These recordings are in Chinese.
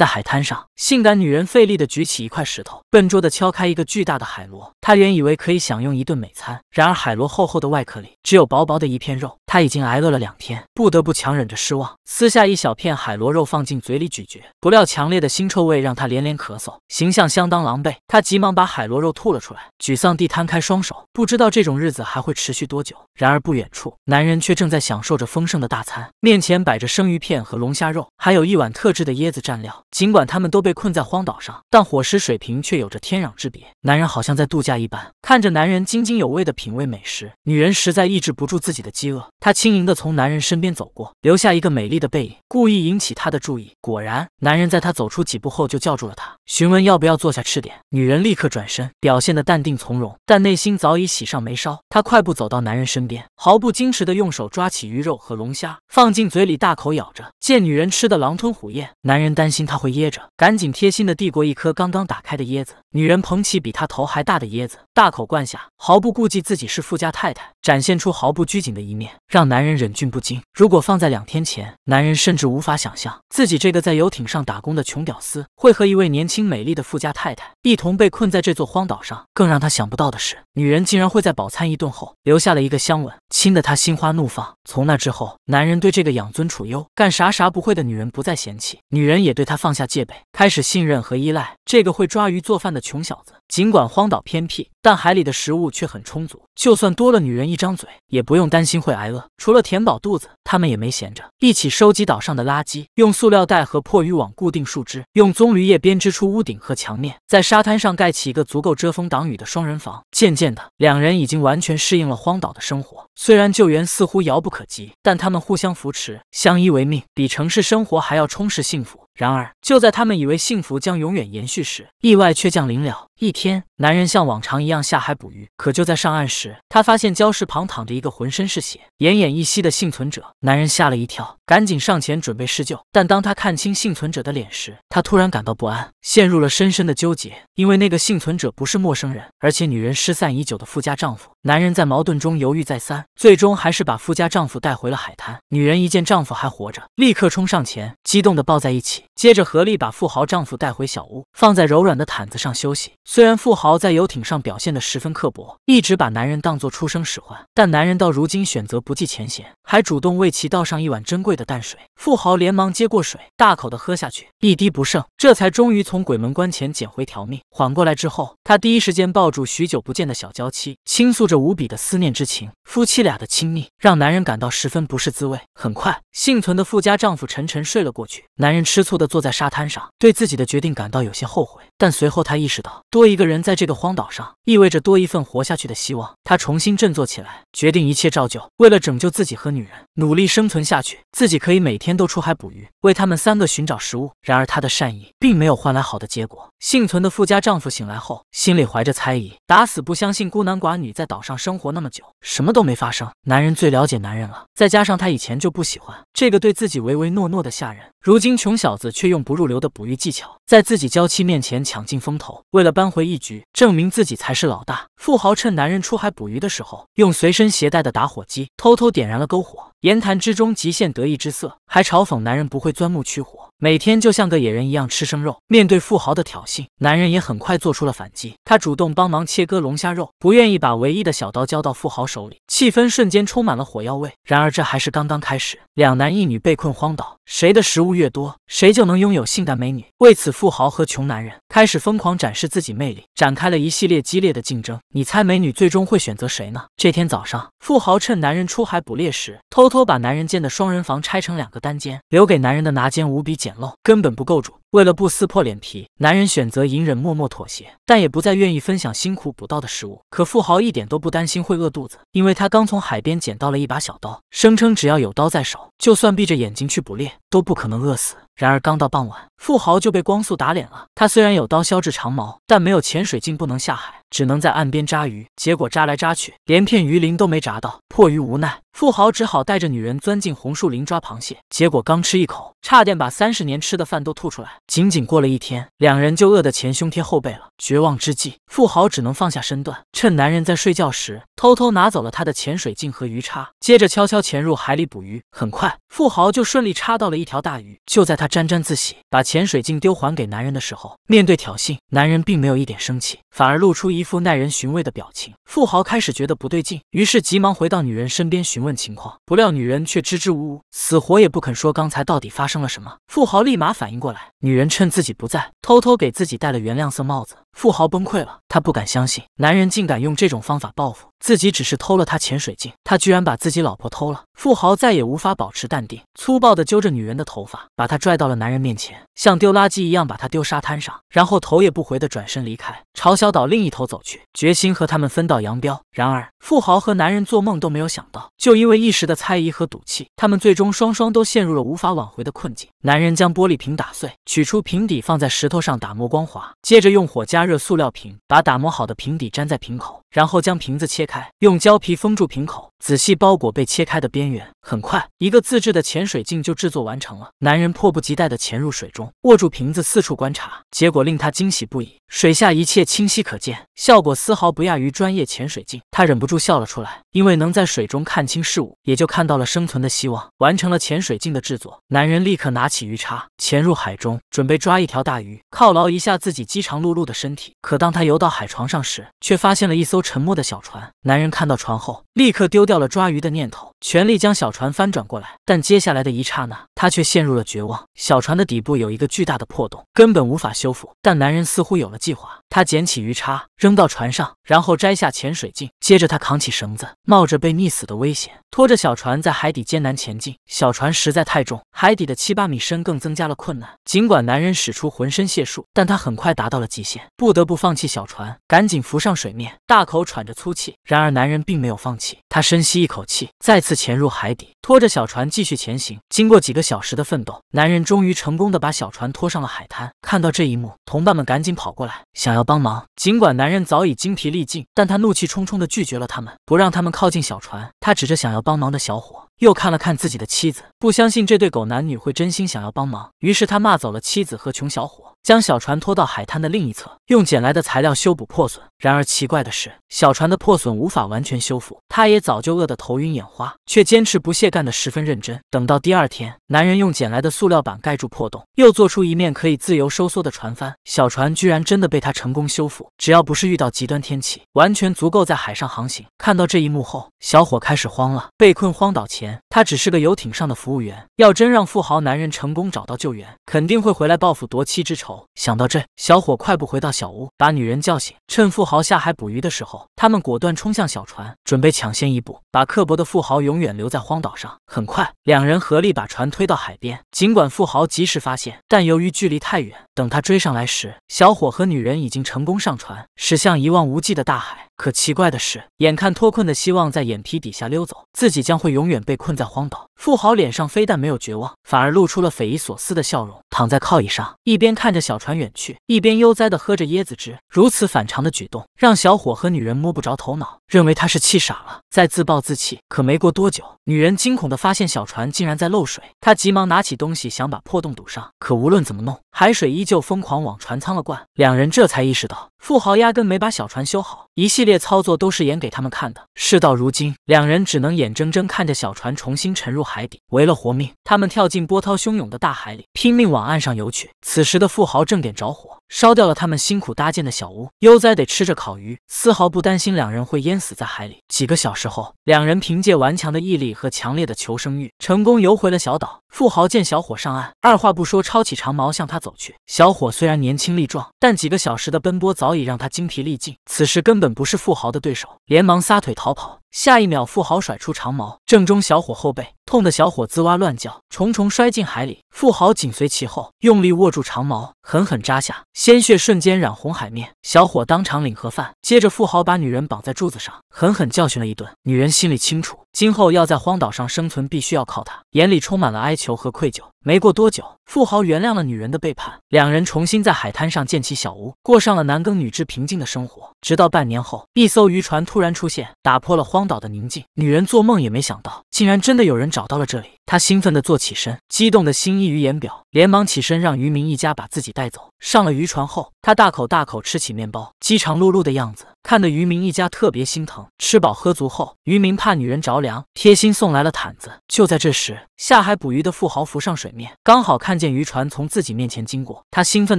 在海滩上，性感女人费力地举起一块石头，笨拙地敲开一个巨大的海螺。她原以为可以享用一顿美餐，然而海螺厚厚的外壳里只有薄薄的一片肉。他已经挨饿了两天，不得不强忍着失望，撕下一小片海螺肉放进嘴里咀嚼。不料强烈的腥臭味让他连连咳嗽，形象相当狼狈。他急忙把海螺肉吐了出来，沮丧地摊开双手，不知道这种日子还会持续多久。然而不远处，男人却正在享受着丰盛的大餐，面前摆着生鱼片和龙虾肉，还有一碗特制的椰子蘸料。尽管他们都被困在荒岛上，但伙食水平却有着天壤之别。男人好像在度假一般，看着男人津津有味的品味美食，女人实在抑制不住自己的饥饿。她轻盈地从男人身边走过，留下一个美丽的背影，故意引起他的注意。果然，男人在她走出几步后就叫住了她，询问要不要坐下吃点。女人立刻转身，表现得淡定从容，但内心早已喜上眉梢。她快步走到男人身边，毫不矜持地用手抓起鱼肉和龙虾，放进嘴里大口咬着。见女人吃得狼吞虎咽，男人担心她会噎着，赶紧贴心地递过一颗刚刚打开的椰子。女人捧起比她头还大的椰子，大口灌下，毫不顾忌自己是富家太太，展现出毫不拘谨的一面。让男人忍俊不禁。如果放在两天前，男人甚至无法想象自己这个在游艇上打工的穷屌丝，会和一位年轻美丽的富家太太一同被困在这座荒岛上。更让他想不到的是，女人竟然会在饱餐一顿后，留下了一个香吻，亲得他心花怒放。从那之后，男人对这个养尊处优、干啥啥不会的女人不再嫌弃，女人也对他放下戒备，开始信任和依赖这个会抓鱼做饭的穷小子。尽管荒岛偏僻，但海里的食物却很充足。就算多了女人一张嘴，也不用担心会挨饿。除了填饱肚子，他们也没闲着，一起收集岛上的垃圾，用塑料袋和破渔网固定树枝，用棕榈叶编织出屋顶和墙面，在沙滩上盖起一个足够遮风挡雨的双人房。渐渐的，两人已经完全适应了荒岛的生活。虽然救援似乎遥不可及，但他们互相扶持，相依为命，比城市生活还要充实幸福。然而，就在他们以为幸福将永远延续时，意外却降临了。一天，男人像往常一样下海捕鱼，可就在上岸时，他发现礁石旁躺着一个浑身是血、奄奄一息的幸存者。男人吓了一跳，赶紧上前准备施救，但当他看清幸存者的脸时，他突然感到不安，陷入了深深的纠结，因为那个幸存者不是陌生人，而且女人失散已久的富家丈夫。男人在矛盾中犹豫再三，最终还是把富家丈夫带回了海滩。女人一见丈夫还活着，立刻冲上前，激动的抱在一起，接着合力把富豪丈夫带回小屋，放在柔软的毯子上休息。虽然富豪在游艇上表现的十分刻薄，一直把男人当作出生使唤，但男人到如今选择不计前嫌，还主动为其倒上一碗珍贵的淡水。富豪连忙接过水，大口的喝下去，一滴不剩，这才终于从鬼门关前捡回条命。缓过来之后，他第一时间抱住许久不见的小娇妻，倾诉。这无比的思念之情，夫妻俩的亲密让男人感到十分不是滋味。很快，幸存的富家丈夫沉沉睡了过去。男人吃醋地坐在沙滩上，对自己的决定感到有些后悔。但随后他意识到，多一个人在这个荒岛上，意味着多一份活下去的希望。他重新振作起来，决定一切照旧，为了拯救自己和女人，努力生存下去。自己可以每天都出海捕鱼，为他们三个寻找食物。然而，他的善意并没有换来好的结果。幸存的富家丈夫醒来后，心里怀着猜疑，打死不相信孤男寡女在岛上生活那么久，什么都没发生。男人最了解男人了，再加上他以前就不喜欢这个对自己唯唯诺诺的下人，如今穷小子却用不入流的捕鱼技巧，在自己娇妻面前。抢尽风头，为了扳回一局，证明自己才是老大，富豪趁男人出海捕鱼的时候，用随身携带的打火机偷偷点燃了篝火。言谈之中极限得意之色，还嘲讽男人不会钻木取火，每天就像个野人一样吃生肉。面对富豪的挑衅，男人也很快做出了反击。他主动帮忙切割龙虾肉，不愿意把唯一的小刀交到富豪手里。气氛瞬间充满了火药味。然而这还是刚刚开始，两男一女被困荒岛，谁的食物越多，谁就能拥有性感美女。为此，富豪和穷男人开始疯狂展示自己魅力，展开了一系列激烈的竞争。你猜美女最终会选择谁呢？这天早上，富豪趁男人出海捕猎时偷。偷把男人间的双人房拆成两个单间，留给男人的拿间无比简陋，根本不够住。为了不撕破脸皮，男人选择隐忍，默默妥协，但也不再愿意分享辛苦捕到的食物。可富豪一点都不担心会饿肚子，因为他刚从海边捡到了一把小刀，声称只要有刀在手，就算闭着眼睛去捕猎，都不可能饿死。然而，刚到傍晚，富豪就被光速打脸了。他虽然有刀削制长矛，但没有潜水镜，不能下海，只能在岸边扎鱼。结果扎来扎去，连片鱼鳞都没扎到。迫于无奈，富豪只好带着女人钻进红树林抓螃蟹。结果刚吃一口，差点把三十年吃的饭都吐出来。仅仅过了一天，两人就饿得前胸贴后背了。绝望之际，富豪只能放下身段，趁男人在睡觉时偷偷拿走了他的潜水镜和鱼叉，接着悄悄潜入海里捕鱼。很快，富豪就顺利插到了一条大鱼。就在他沾沾自喜，把潜水镜丢还给男人的时候，面对挑衅，男人并没有一点生气，反而露出一副耐人寻味的表情。富豪开始觉得不对劲，于是急忙回到女人身边询问情况，不料女人却支支吾吾，死活也不肯说刚才到底发生了什么。富豪立马反应过来，女人趁自己不在，偷偷给自己戴了原谅色帽子。富豪崩溃了，他不敢相信，男人竟敢用这种方法报复自己，只是偷了他潜水镜，他居然把自己老婆偷了。富豪再也无法保持淡定，粗暴地揪着女人的头发，把她拽到了男人面前，像丢垃圾一样把她丢沙滩上，然后头也不回地转身离开，朝小岛另一头走去，决心和他们分道扬镳。然而，富豪和男人做梦都没有想到，就因为一时的猜疑和赌气，他们最终双双都陷入了无法挽回的困境。男人将玻璃瓶打碎，取出瓶底放在石头上打磨光滑，接着用火加。加热塑料瓶，把打磨好的瓶底粘在瓶口，然后将瓶子切开，用胶皮封住瓶口。仔细包裹被切开的边缘，很快，一个自制的潜水镜就制作完成了。男人迫不及待地潜入水中，握住瓶子四处观察，结果令他惊喜不已。水下一切清晰可见，效果丝毫不亚于专业潜水镜。他忍不住笑了出来，因为能在水中看清事物，也就看到了生存的希望。完成了潜水镜的制作，男人立刻拿起鱼叉，潜入海中，准备抓一条大鱼，犒劳一下自己饥肠辘辘的身体。可当他游到海床上时，却发现了一艘沉没的小船。男人看到船后，立刻丢。掉。掉了抓鱼的念头，全力将小船翻转过来，但接下来的一刹那，他却陷入了绝望。小船的底部有一个巨大的破洞，根本无法修复。但男人似乎有了计划，他捡起鱼叉扔到船上，然后摘下潜水镜，接着他扛起绳子，冒着被溺死的危险，拖着小船在海底艰难前进。小船实在太重，海底的七八米深更增加了困难。尽管男人使出浑身解数，但他很快达到了极限，不得不放弃小船，赶紧浮上水面，大口喘着粗气。然而男人并没有放弃，他身。深吸一口气，再次潜入海底，拖着小船继续前行。经过几个小时的奋斗，男人终于成功的把小船拖上了海滩。看到这一幕，同伴们赶紧跑过来想要帮忙。尽管男人早已精疲力尽，但他怒气冲冲的拒绝了他们，不让他们靠近小船。他指着想要帮忙的小伙。又看了看自己的妻子，不相信这对狗男女会真心想要帮忙，于是他骂走了妻子和穷小伙，将小船拖到海滩的另一侧，用捡来的材料修补破损。然而奇怪的是，小船的破损无法完全修复。他也早就饿得头晕眼花，却坚持不懈，干得十分认真。等到第二天，男人用捡来的塑料板盖住破洞，又做出一面可以自由收缩的船帆，小船居然真的被他成功修复。只要不是遇到极端天气，完全足够在海上航行。看到这一幕后，小伙开始慌了。被困荒岛前，他只是个游艇上的服务员。要真让富豪男人成功找到救援，肯定会回来报复夺妻之仇。想到这，小伙快步回到小屋，把女人叫醒。趁富豪下海捕鱼的时候，他们果断冲向小船，准备抢先一步，把刻薄的富豪永远留在荒岛上。很快，两人合力把船推到海边。尽管富豪及时发现，但由于距离太远。等他追上来时，小伙和女人已经成功上船，驶向一望无际的大海。可奇怪的是，眼看脱困的希望在眼皮底下溜走，自己将会永远被困在荒岛。富豪脸上非但没有绝望，反而露出了匪夷所思的笑容，躺在靠椅上，一边看着小船远去，一边悠哉地喝着椰子汁。如此反常的举动，让小伙和女人摸不着头脑，认为他是气傻了，在自暴自弃。可没过多久，女人惊恐地发现小船竟然在漏水，她急忙拿起东西想把破洞堵上，可无论怎么弄，海水依旧疯狂往船舱了灌。两人这才意识到。富豪压根没把小船修好，一系列操作都是演给他们看的。事到如今，两人只能眼睁睁看着小船重新沉入海底。为了活命，他们跳进波涛汹涌的大海里，拼命往岸上游去。此时的富豪正点着火，烧掉了他们辛苦搭建的小屋，悠哉得吃着烤鱼，丝毫不担心两人会淹死在海里。几个小时后，两人凭借顽强的毅力和强烈的求生欲，成功游回了小岛。富豪见小伙上岸，二话不说抄起长矛向他走去。小伙虽然年轻力壮，但几个小时的奔波早已让他精疲力尽，此时根本不是富豪的对手，连忙撒腿逃跑。下一秒，富豪甩出长矛，正中小伙后背，痛得小伙滋哇乱叫，重重摔进海里。富豪紧随其后，用力握住长矛，狠狠扎下，鲜血瞬间染红海面。小伙当场领盒饭。接着，富豪把女人绑在柱子上，狠狠教训了一顿。女人心里清楚，今后要在荒岛上生存，必须要靠他，眼里充满了哀求和愧疚。没过多久，富豪原谅了女人的背叛，两人重新在海滩上建起小屋，过上了男耕女织、平静的生活。直到半年后，一艘渔船突然出现，打破了荒岛的宁静。女人做梦也没想到，竟然真的有人找到了这里。他兴奋地坐起身，激动的心溢于言表，连忙起身让渔民一家把自己带走。上了渔船后，他大口大口吃起面包，饥肠辘辘的样子看得渔民一家特别心疼。吃饱喝足后，渔民怕女人着凉，贴心送来了毯子。就在这时，下海捕鱼的富豪浮上水面，刚好看见渔船从自己面前经过，他兴奋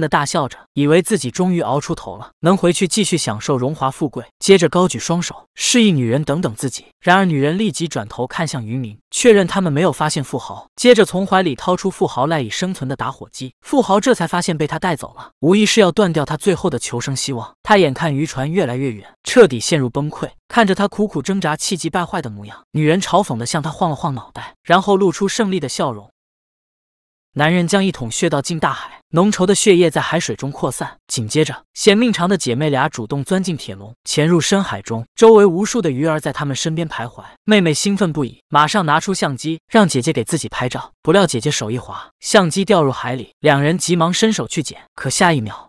地大笑着，以为自己终于熬出头了，能回去继续享受荣华富贵。接着，高举双手示意女人等等自己。然而，女人立即转头看向渔民，确认他们没有发现。富豪接着从怀里掏出富豪赖以生存的打火机，富豪这才发现被他带走了，无疑是要断掉他最后的求生希望。他眼看渔船越来越远，彻底陷入崩溃，看着他苦苦挣扎、气急败坏的模样，女人嘲讽地向他晃了晃脑袋，然后露出胜利的笑容。男人将一桶血倒进大海。浓稠的血液在海水中扩散，紧接着，嫌命长的姐妹俩主动钻进铁笼，潜入深海中。周围无数的鱼儿在他们身边徘徊。妹妹兴奋不已，马上拿出相机，让姐姐给自己拍照。不料姐姐手一滑，相机掉入海里。两人急忙伸手去捡，可下一秒……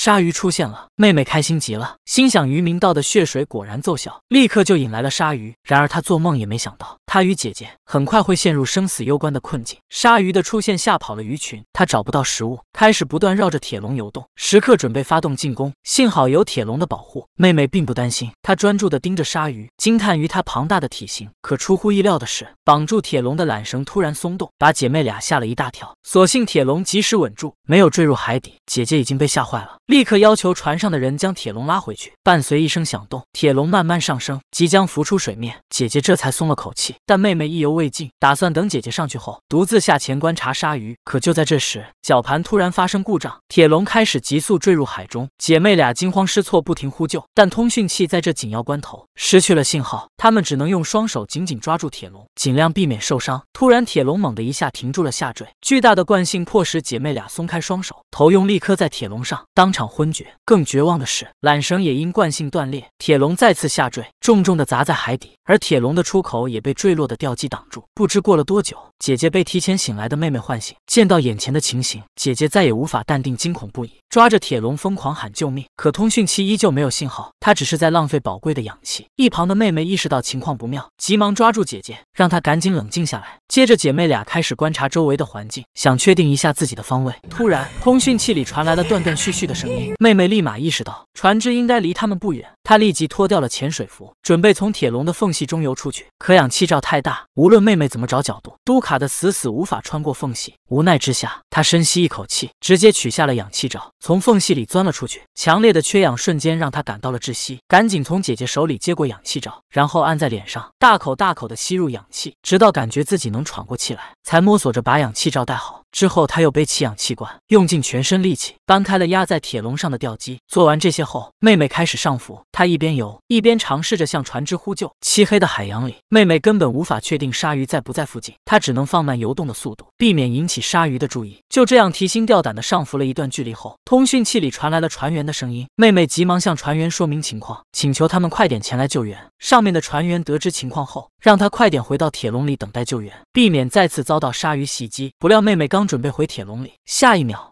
鲨鱼出现了，妹妹开心极了，心想渔民倒的血水果然奏效，立刻就引来了鲨鱼。然而她做梦也没想到，她与姐姐很快会陷入生死攸关的困境。鲨鱼的出现吓跑了鱼群，她找不到食物，开始不断绕着铁笼游动，时刻准备发动进攻。幸好有铁笼的保护，妹妹并不担心，她专注地盯着鲨鱼，惊叹于它庞大的体型。可出乎意料的是，绑住铁笼的缆绳突然松动，把姐妹俩吓了一大跳。所幸铁笼及时稳住，没有坠入海底。姐姐已经被吓坏了。立刻要求船上的人将铁笼拉回去。伴随一声响动，铁笼慢慢上升，即将浮出水面。姐姐这才松了口气，但妹妹意犹未尽，打算等姐姐上去后，独自下潜观察鲨鱼。可就在这时，绞盘突然发生故障，铁笼开始急速坠入海中。姐妹俩惊慌失措，不停呼救，但通讯器在这紧要关头失去了信号。她们只能用双手紧紧抓住铁笼，尽量避免受伤。突然，铁笼猛的一下停住了下坠，巨大的惯性迫使姐妹俩松开双手，头用力磕在铁笼上，当场。场昏厥，更绝望的是，缆绳也因惯性断裂，铁笼再次下坠，重重的砸在海底，而铁笼的出口也被坠落的吊机挡住。不知过了多久，姐姐被提前醒来的妹妹唤醒，见到眼前的情形，姐姐再也无法淡定，惊恐不已，抓着铁笼疯狂喊救命。可通讯器依旧没有信号，她只是在浪费宝贵的氧气。一旁的妹妹意识到情况不妙，急忙抓住姐姐，让她赶紧冷静下来。接着，姐妹俩开始观察周围的环境，想确定一下自己的方位。突然，通讯器里传来了断断续续的声。妹妹立马意识到。船只应该离他们不远。他立即脱掉了潜水服，准备从铁笼的缝隙中游出去。可氧气罩太大，无论妹妹怎么找角度，都卡得死死，无法穿过缝隙。无奈之下，他深吸一口气，直接取下了氧气罩，从缝隙里钻了出去。强烈的缺氧瞬间让他感到了窒息，赶紧从姐姐手里接过氧气罩，然后按在脸上，大口大口的吸入氧气，直到感觉自己能喘过气来，才摸索着把氧气罩戴好。之后，他又背起氧气罐，用尽全身力气搬开了压在铁笼上的吊机。做完这些。后，妹妹开始上浮。她一边游，一边尝试着向船只呼救。漆黑的海洋里，妹妹根本无法确定鲨鱼在不在附近，她只能放慢游动的速度，避免引起鲨鱼的注意。就这样提心吊胆的上浮了一段距离后，通讯器里传来了船员的声音。妹妹急忙向船员说明情况，请求他们快点前来救援。上面的船员得知情况后，让她快点回到铁笼里等待救援，避免再次遭到鲨鱼袭击。不料，妹妹刚准备回铁笼里，下一秒。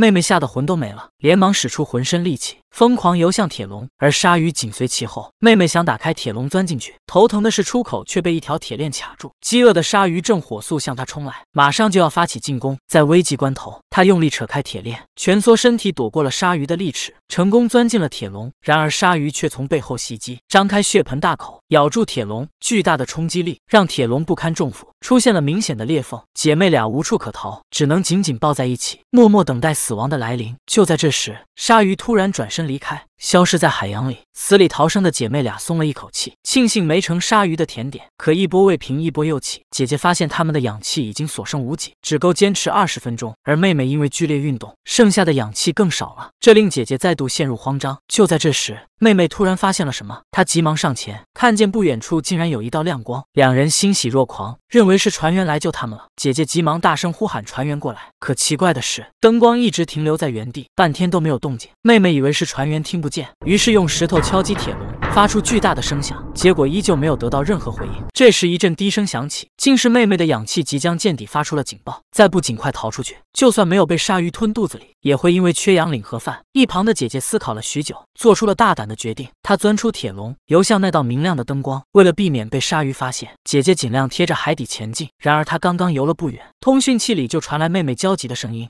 妹妹吓得魂都没了，连忙使出浑身力气，疯狂游向铁笼，而鲨鱼紧随其后。妹妹想打开铁笼钻进去，头疼的是出口却被一条铁链卡住。饥饿的鲨鱼正火速向她冲来，马上就要发起进攻。在危急关头，她用力扯开铁链，蜷缩身体躲过了鲨鱼的利齿，成功钻进了铁笼。然而鲨鱼却从背后袭击，张开血盆大口咬住铁笼，巨大的冲击力让铁笼不堪重负，出现了明显的裂缝。姐妹俩无处可逃，只能紧紧抱在一起，默默等待死。死亡的来临，就在这时，鲨鱼突然转身离开。消失在海洋里，死里逃生的姐妹俩松了一口气，庆幸没成鲨鱼的甜点。可一波未平，一波又起。姐姐发现她们的氧气已经所剩无几，只够坚持二十分钟。而妹妹因为剧烈运动，剩下的氧气更少了，这令姐姐再度陷入慌张。就在这时，妹妹突然发现了什么，她急忙上前，看见不远处竟然有一道亮光，两人欣喜若狂，认为是船员来救他们了。姐姐急忙大声呼喊船员过来，可奇怪的是，灯光一直停留在原地，半天都没有动静。妹妹以为是船员听不。于是用石头敲击铁笼，发出巨大的声响，结果依旧没有得到任何回应。这时一阵低声响起，竟是妹妹的氧气即将见底，发出了警报。再不尽快逃出去，就算没有被鲨鱼吞肚子里，也会因为缺氧领盒饭。一旁的姐姐思考了许久，做出了大胆的决定。她钻出铁笼，游向那道明亮的灯光。为了避免被鲨鱼发现，姐姐尽量贴着海底前进。然而她刚刚游了不远，通讯器里就传来妹妹焦急的声音。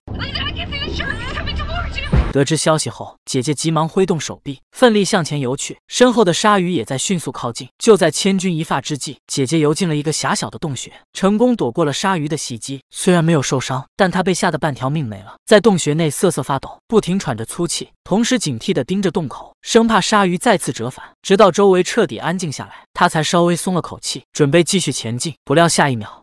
得知消息后，姐姐急忙挥动手臂，奋力向前游去。身后的鲨鱼也在迅速靠近。就在千钧一发之际，姐姐游进了一个狭小的洞穴，成功躲过了鲨鱼的袭击。虽然没有受伤，但她被吓得半条命没了，在洞穴内瑟瑟发抖，不停喘着粗气，同时警惕地盯着洞口，生怕鲨鱼再次折返。直到周围彻底安静下来，她才稍微松了口气，准备继续前进。不料下一秒，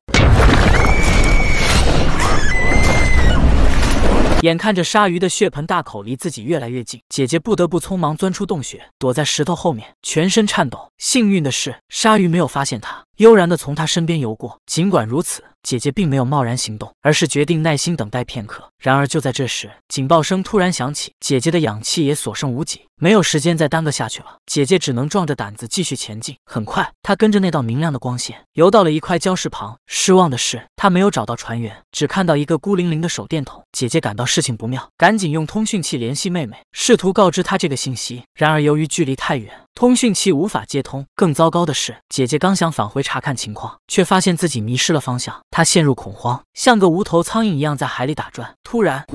眼看着鲨鱼的血盆大口离自己越来越近，姐姐不得不匆忙钻出洞穴，躲在石头后面，全身颤抖。幸运的是，鲨鱼没有发现她，悠然的从她身边游过。尽管如此。姐姐并没有贸然行动，而是决定耐心等待片刻。然而就在这时，警报声突然响起，姐姐的氧气也所剩无几，没有时间再耽搁下去了。姐姐只能壮着胆子继续前进。很快，她跟着那道明亮的光线游到了一块礁石旁。失望的是，她没有找到船员，只看到一个孤零零的手电筒。姐姐感到事情不妙，赶紧用通讯器联系妹妹，试图告知她这个信息。然而由于距离太远。通讯器无法接通，更糟糕的是，姐姐刚想返回查看情况，却发现自己迷失了方向。她陷入恐慌，像个无头苍蝇一样在海里打转。突然，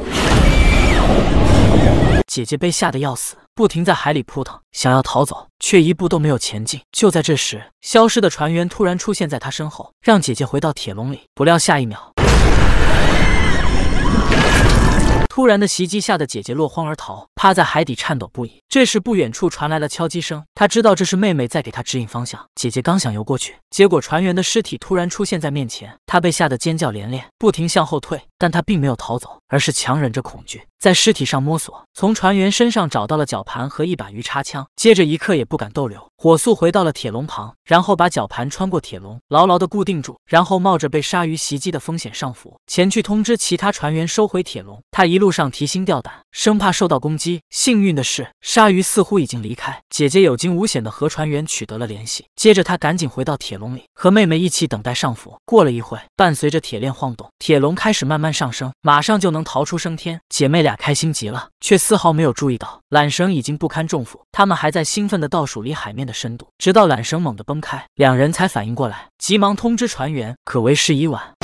姐姐被吓得要死，不停在海里扑腾，想要逃走，却一步都没有前进。就在这时，消失的船员突然出现在她身后，让姐姐回到铁笼里。不料下一秒，突然的袭击吓得姐姐落荒而逃。趴在海底颤抖不已。这时，不远处传来了敲击声。他知道这是妹妹在给他指引方向。姐姐刚想游过去，结果船员的尸体突然出现在面前，她被吓得尖叫连连，不停向后退。但她并没有逃走，而是强忍着恐惧，在尸体上摸索，从船员身上找到了绞盘和一把鱼叉枪。接着一刻也不敢逗留，火速回到了铁笼旁，然后把绞盘穿过铁笼，牢牢地固定住。然后冒着被鲨鱼袭击的风险上浮，前去通知其他船员收回铁笼。他一路上提心吊胆。生怕受到攻击，幸运的是，鲨鱼似乎已经离开。姐姐有惊无险的和船员取得了联系，接着她赶紧回到铁笼里，和妹妹一起等待上浮。过了一会，伴随着铁链晃动，铁笼开始慢慢上升，马上就能逃出升天。姐妹俩开心极了，却丝毫没有注意到缆绳已经不堪重负。他们还在兴奋的倒数离海面的深度，直到缆绳猛地崩开，两人才反应过来，急忙通知船员，可为时已晚。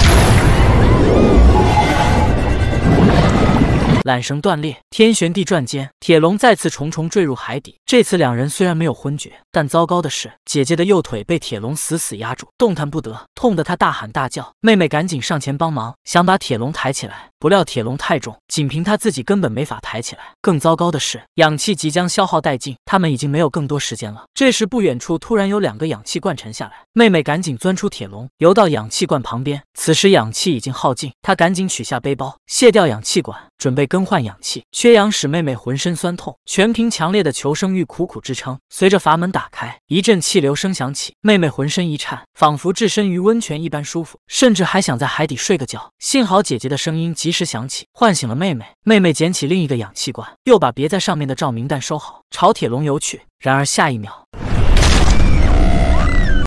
缆绳断裂，天旋地转间，铁笼再次重重坠入海底。这次两人虽然没有昏厥，但糟糕的是，姐姐的右腿被铁笼死死压住，动弹不得，痛得她大喊大叫。妹妹赶紧上前帮忙，想把铁笼抬起来，不料铁笼太重，仅凭她自己根本没法抬起来。更糟糕的是，氧气即将消耗殆尽，他们已经没有更多时间了。这时，不远处突然有两个氧气罐沉下来，妹妹赶紧钻出铁笼，游到氧气罐旁边。此时氧气已经耗尽，她赶紧取下背包，卸掉氧气管，准备跟。更换氧气，缺氧使妹妹浑身酸痛，全凭强烈的求生欲苦苦支撑。随着阀门打开，一阵气流声响起，妹妹浑身一颤，仿佛置身于温泉一般舒服，甚至还想在海底睡个觉。幸好姐姐的声音及时响起，唤醒了妹妹。妹妹捡起另一个氧气罐，又把别在上面的照明弹收好，朝铁笼游去。然而下一秒，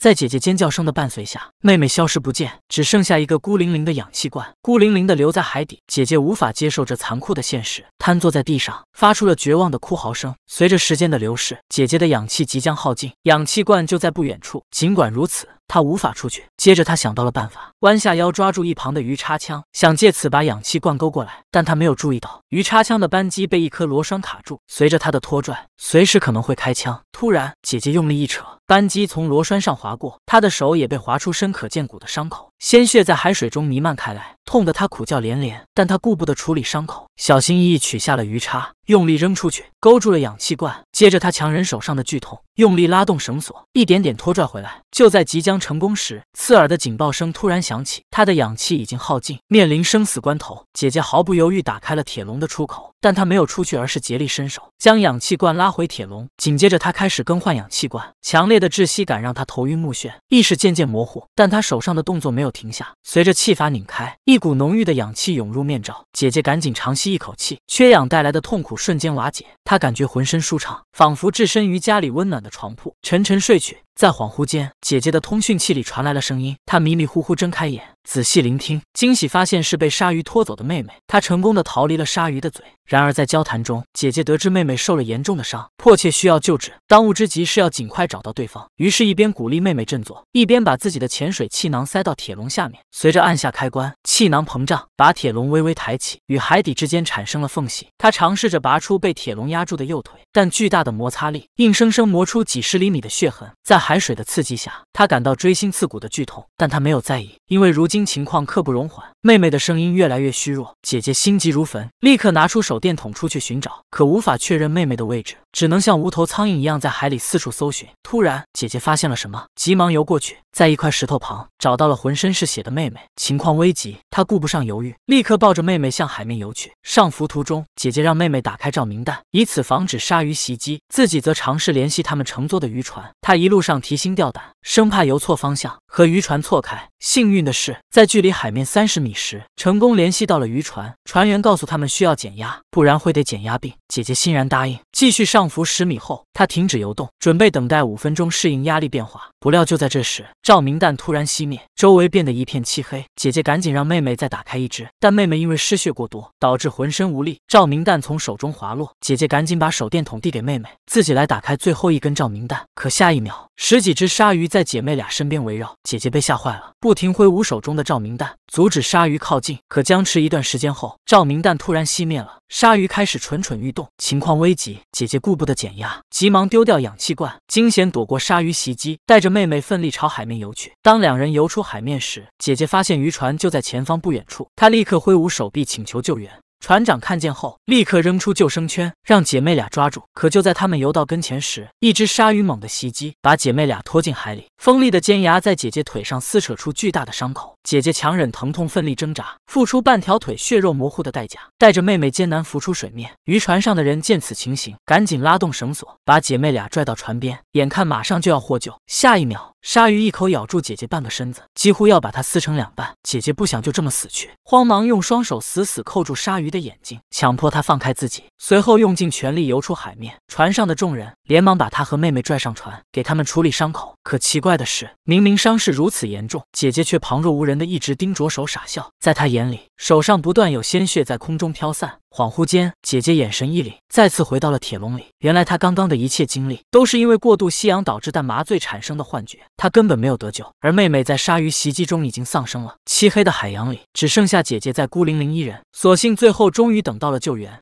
在姐姐尖叫声的伴随下，妹妹消失不见，只剩下一个孤零零的氧气罐，孤零零的留在海底。姐姐无法接受这残酷的现实，瘫坐在地上，发出了绝望的哭嚎声。随着时间的流逝，姐姐的氧气即将耗尽，氧气罐就在不远处。尽管如此。他无法出去。接着，他想到了办法，弯下腰抓住一旁的鱼叉枪，想借此把氧气灌勾过来。但他没有注意到，鱼叉枪的扳机被一颗螺栓卡住，随着他的拖拽，随时可能会开枪。突然，姐姐用力一扯，扳机从螺栓上划过，她的手也被划出深可见骨的伤口。鲜血在海水中弥漫开来，痛得他苦叫连连。但他顾不得处理伤口，小心翼翼取下了鱼叉，用力扔出去，勾住了氧气罐。接着，他强忍手上的剧痛，用力拉动绳索，一点点拖拽回来。就在即将成功时，刺耳的警报声突然响起，他的氧气已经耗尽，面临生死关头。姐姐毫不犹豫打开了铁笼的出口。但他没有出去，而是竭力伸手将氧气罐拉回铁笼。紧接着，他开始更换氧气罐。强烈的窒息感让他头晕目眩，意识渐渐模糊。但他手上的动作没有停下。随着气阀拧开，一股浓郁的氧气涌入面罩。姐姐赶紧长吸一口气，缺氧带来的痛苦瞬间瓦解。她感觉浑身舒畅，仿佛置身于家里温暖的床铺，沉沉睡去。在恍惚间，姐姐的通讯器里传来了声音。她迷迷糊糊睁开眼，仔细聆听，惊喜发现是被鲨鱼拖走的妹妹。她成功的逃离了鲨鱼的嘴。然而在交谈中，姐姐得知妹妹受了严重的伤，迫切需要救治。当务之急是要尽快找到对方。于是，一边鼓励妹妹振作，一边把自己的潜水气囊塞到铁笼下面。随着按下开关，气囊膨胀，把铁笼微微抬起，与海底之间产生了缝隙。她尝试着拔出被铁笼压住的右腿，但巨大的摩擦力硬生生磨出几十厘米的血痕，在海。海水的刺激下，他感到锥心刺骨的剧痛，但他没有在意，因为如今情况刻不容缓。妹妹的声音越来越虚弱，姐姐心急如焚，立刻拿出手电筒出去寻找，可无法确认妹妹的位置，只能像无头苍蝇一样在海里四处搜寻。突然，姐姐发现了什么，急忙游过去，在一块石头旁找到了浑身是血的妹妹，情况危急，她顾不上犹豫，立刻抱着妹妹向海面游去。上浮途中，姐姐让妹妹打开照明弹，以此防止鲨鱼袭击，自己则尝试联系他们乘坐的渔船。她一路上。提心吊胆，生怕游错方向和渔船错开。幸运的是，在距离海面三十米时，成功联系到了渔船。船员告诉他们需要减压，不然会得减压病。姐姐欣然答应，继续上浮十米后，她停止游动，准备等待五分钟适应压力变化。不料就在这时，照明弹突然熄灭，周围变得一片漆黑。姐姐赶紧让妹妹再打开一只，但妹妹因为失血过多，导致浑身无力，照明弹从手中滑落。姐姐赶紧把手电筒递给妹妹，自己来打开最后一根照明弹。可下一秒，十几只鲨鱼在姐妹俩身边围绕，姐姐被吓坏了。不。不停挥舞手中的照明弹，阻止鲨鱼靠近。可僵持一段时间后，照明弹突然熄灭了，鲨鱼开始蠢蠢欲动，情况危急。姐姐顾不得减压，急忙丢掉氧气罐，惊险躲过鲨鱼袭击，带着妹妹奋力朝海面游去。当两人游出海面时，姐姐发现渔船就在前方不远处，她立刻挥舞手臂请求救援。船长看见后，立刻扔出救生圈，让姐妹俩抓住。可就在他们游到跟前时，一只鲨鱼猛的袭击，把姐妹俩拖进海里。锋利的尖牙在姐姐腿上撕扯出巨大的伤口，姐姐强忍疼痛，奋力挣扎，付出半条腿血肉模糊的代价，带着妹妹艰难浮出水面。渔船上的人见此情形，赶紧拉动绳索，把姐妹俩拽到船边。眼看马上就要获救，下一秒。鲨鱼一口咬住姐姐半个身子，几乎要把她撕成两半。姐姐不想就这么死去，慌忙用双手死死扣住鲨鱼的眼睛，强迫它放开自己。随后用尽全力游出海面，船上的众人连忙把她和妹妹拽上船，给他们处理伤口。可奇怪的是，明明伤势如此严重，姐姐却旁若无人的一直盯着手傻笑。在她眼里，手上不断有鲜血在空中飘散。恍惚间，姐姐眼神一凛，再次回到了铁笼里。原来她刚刚的一切经历都是因为过度吸氧导致但麻醉产生的幻觉，她根本没有得救。而妹妹在鲨鱼袭击中已经丧生了。漆黑的海洋里，只剩下姐姐在孤零零一人。所幸最后终于等到了救援。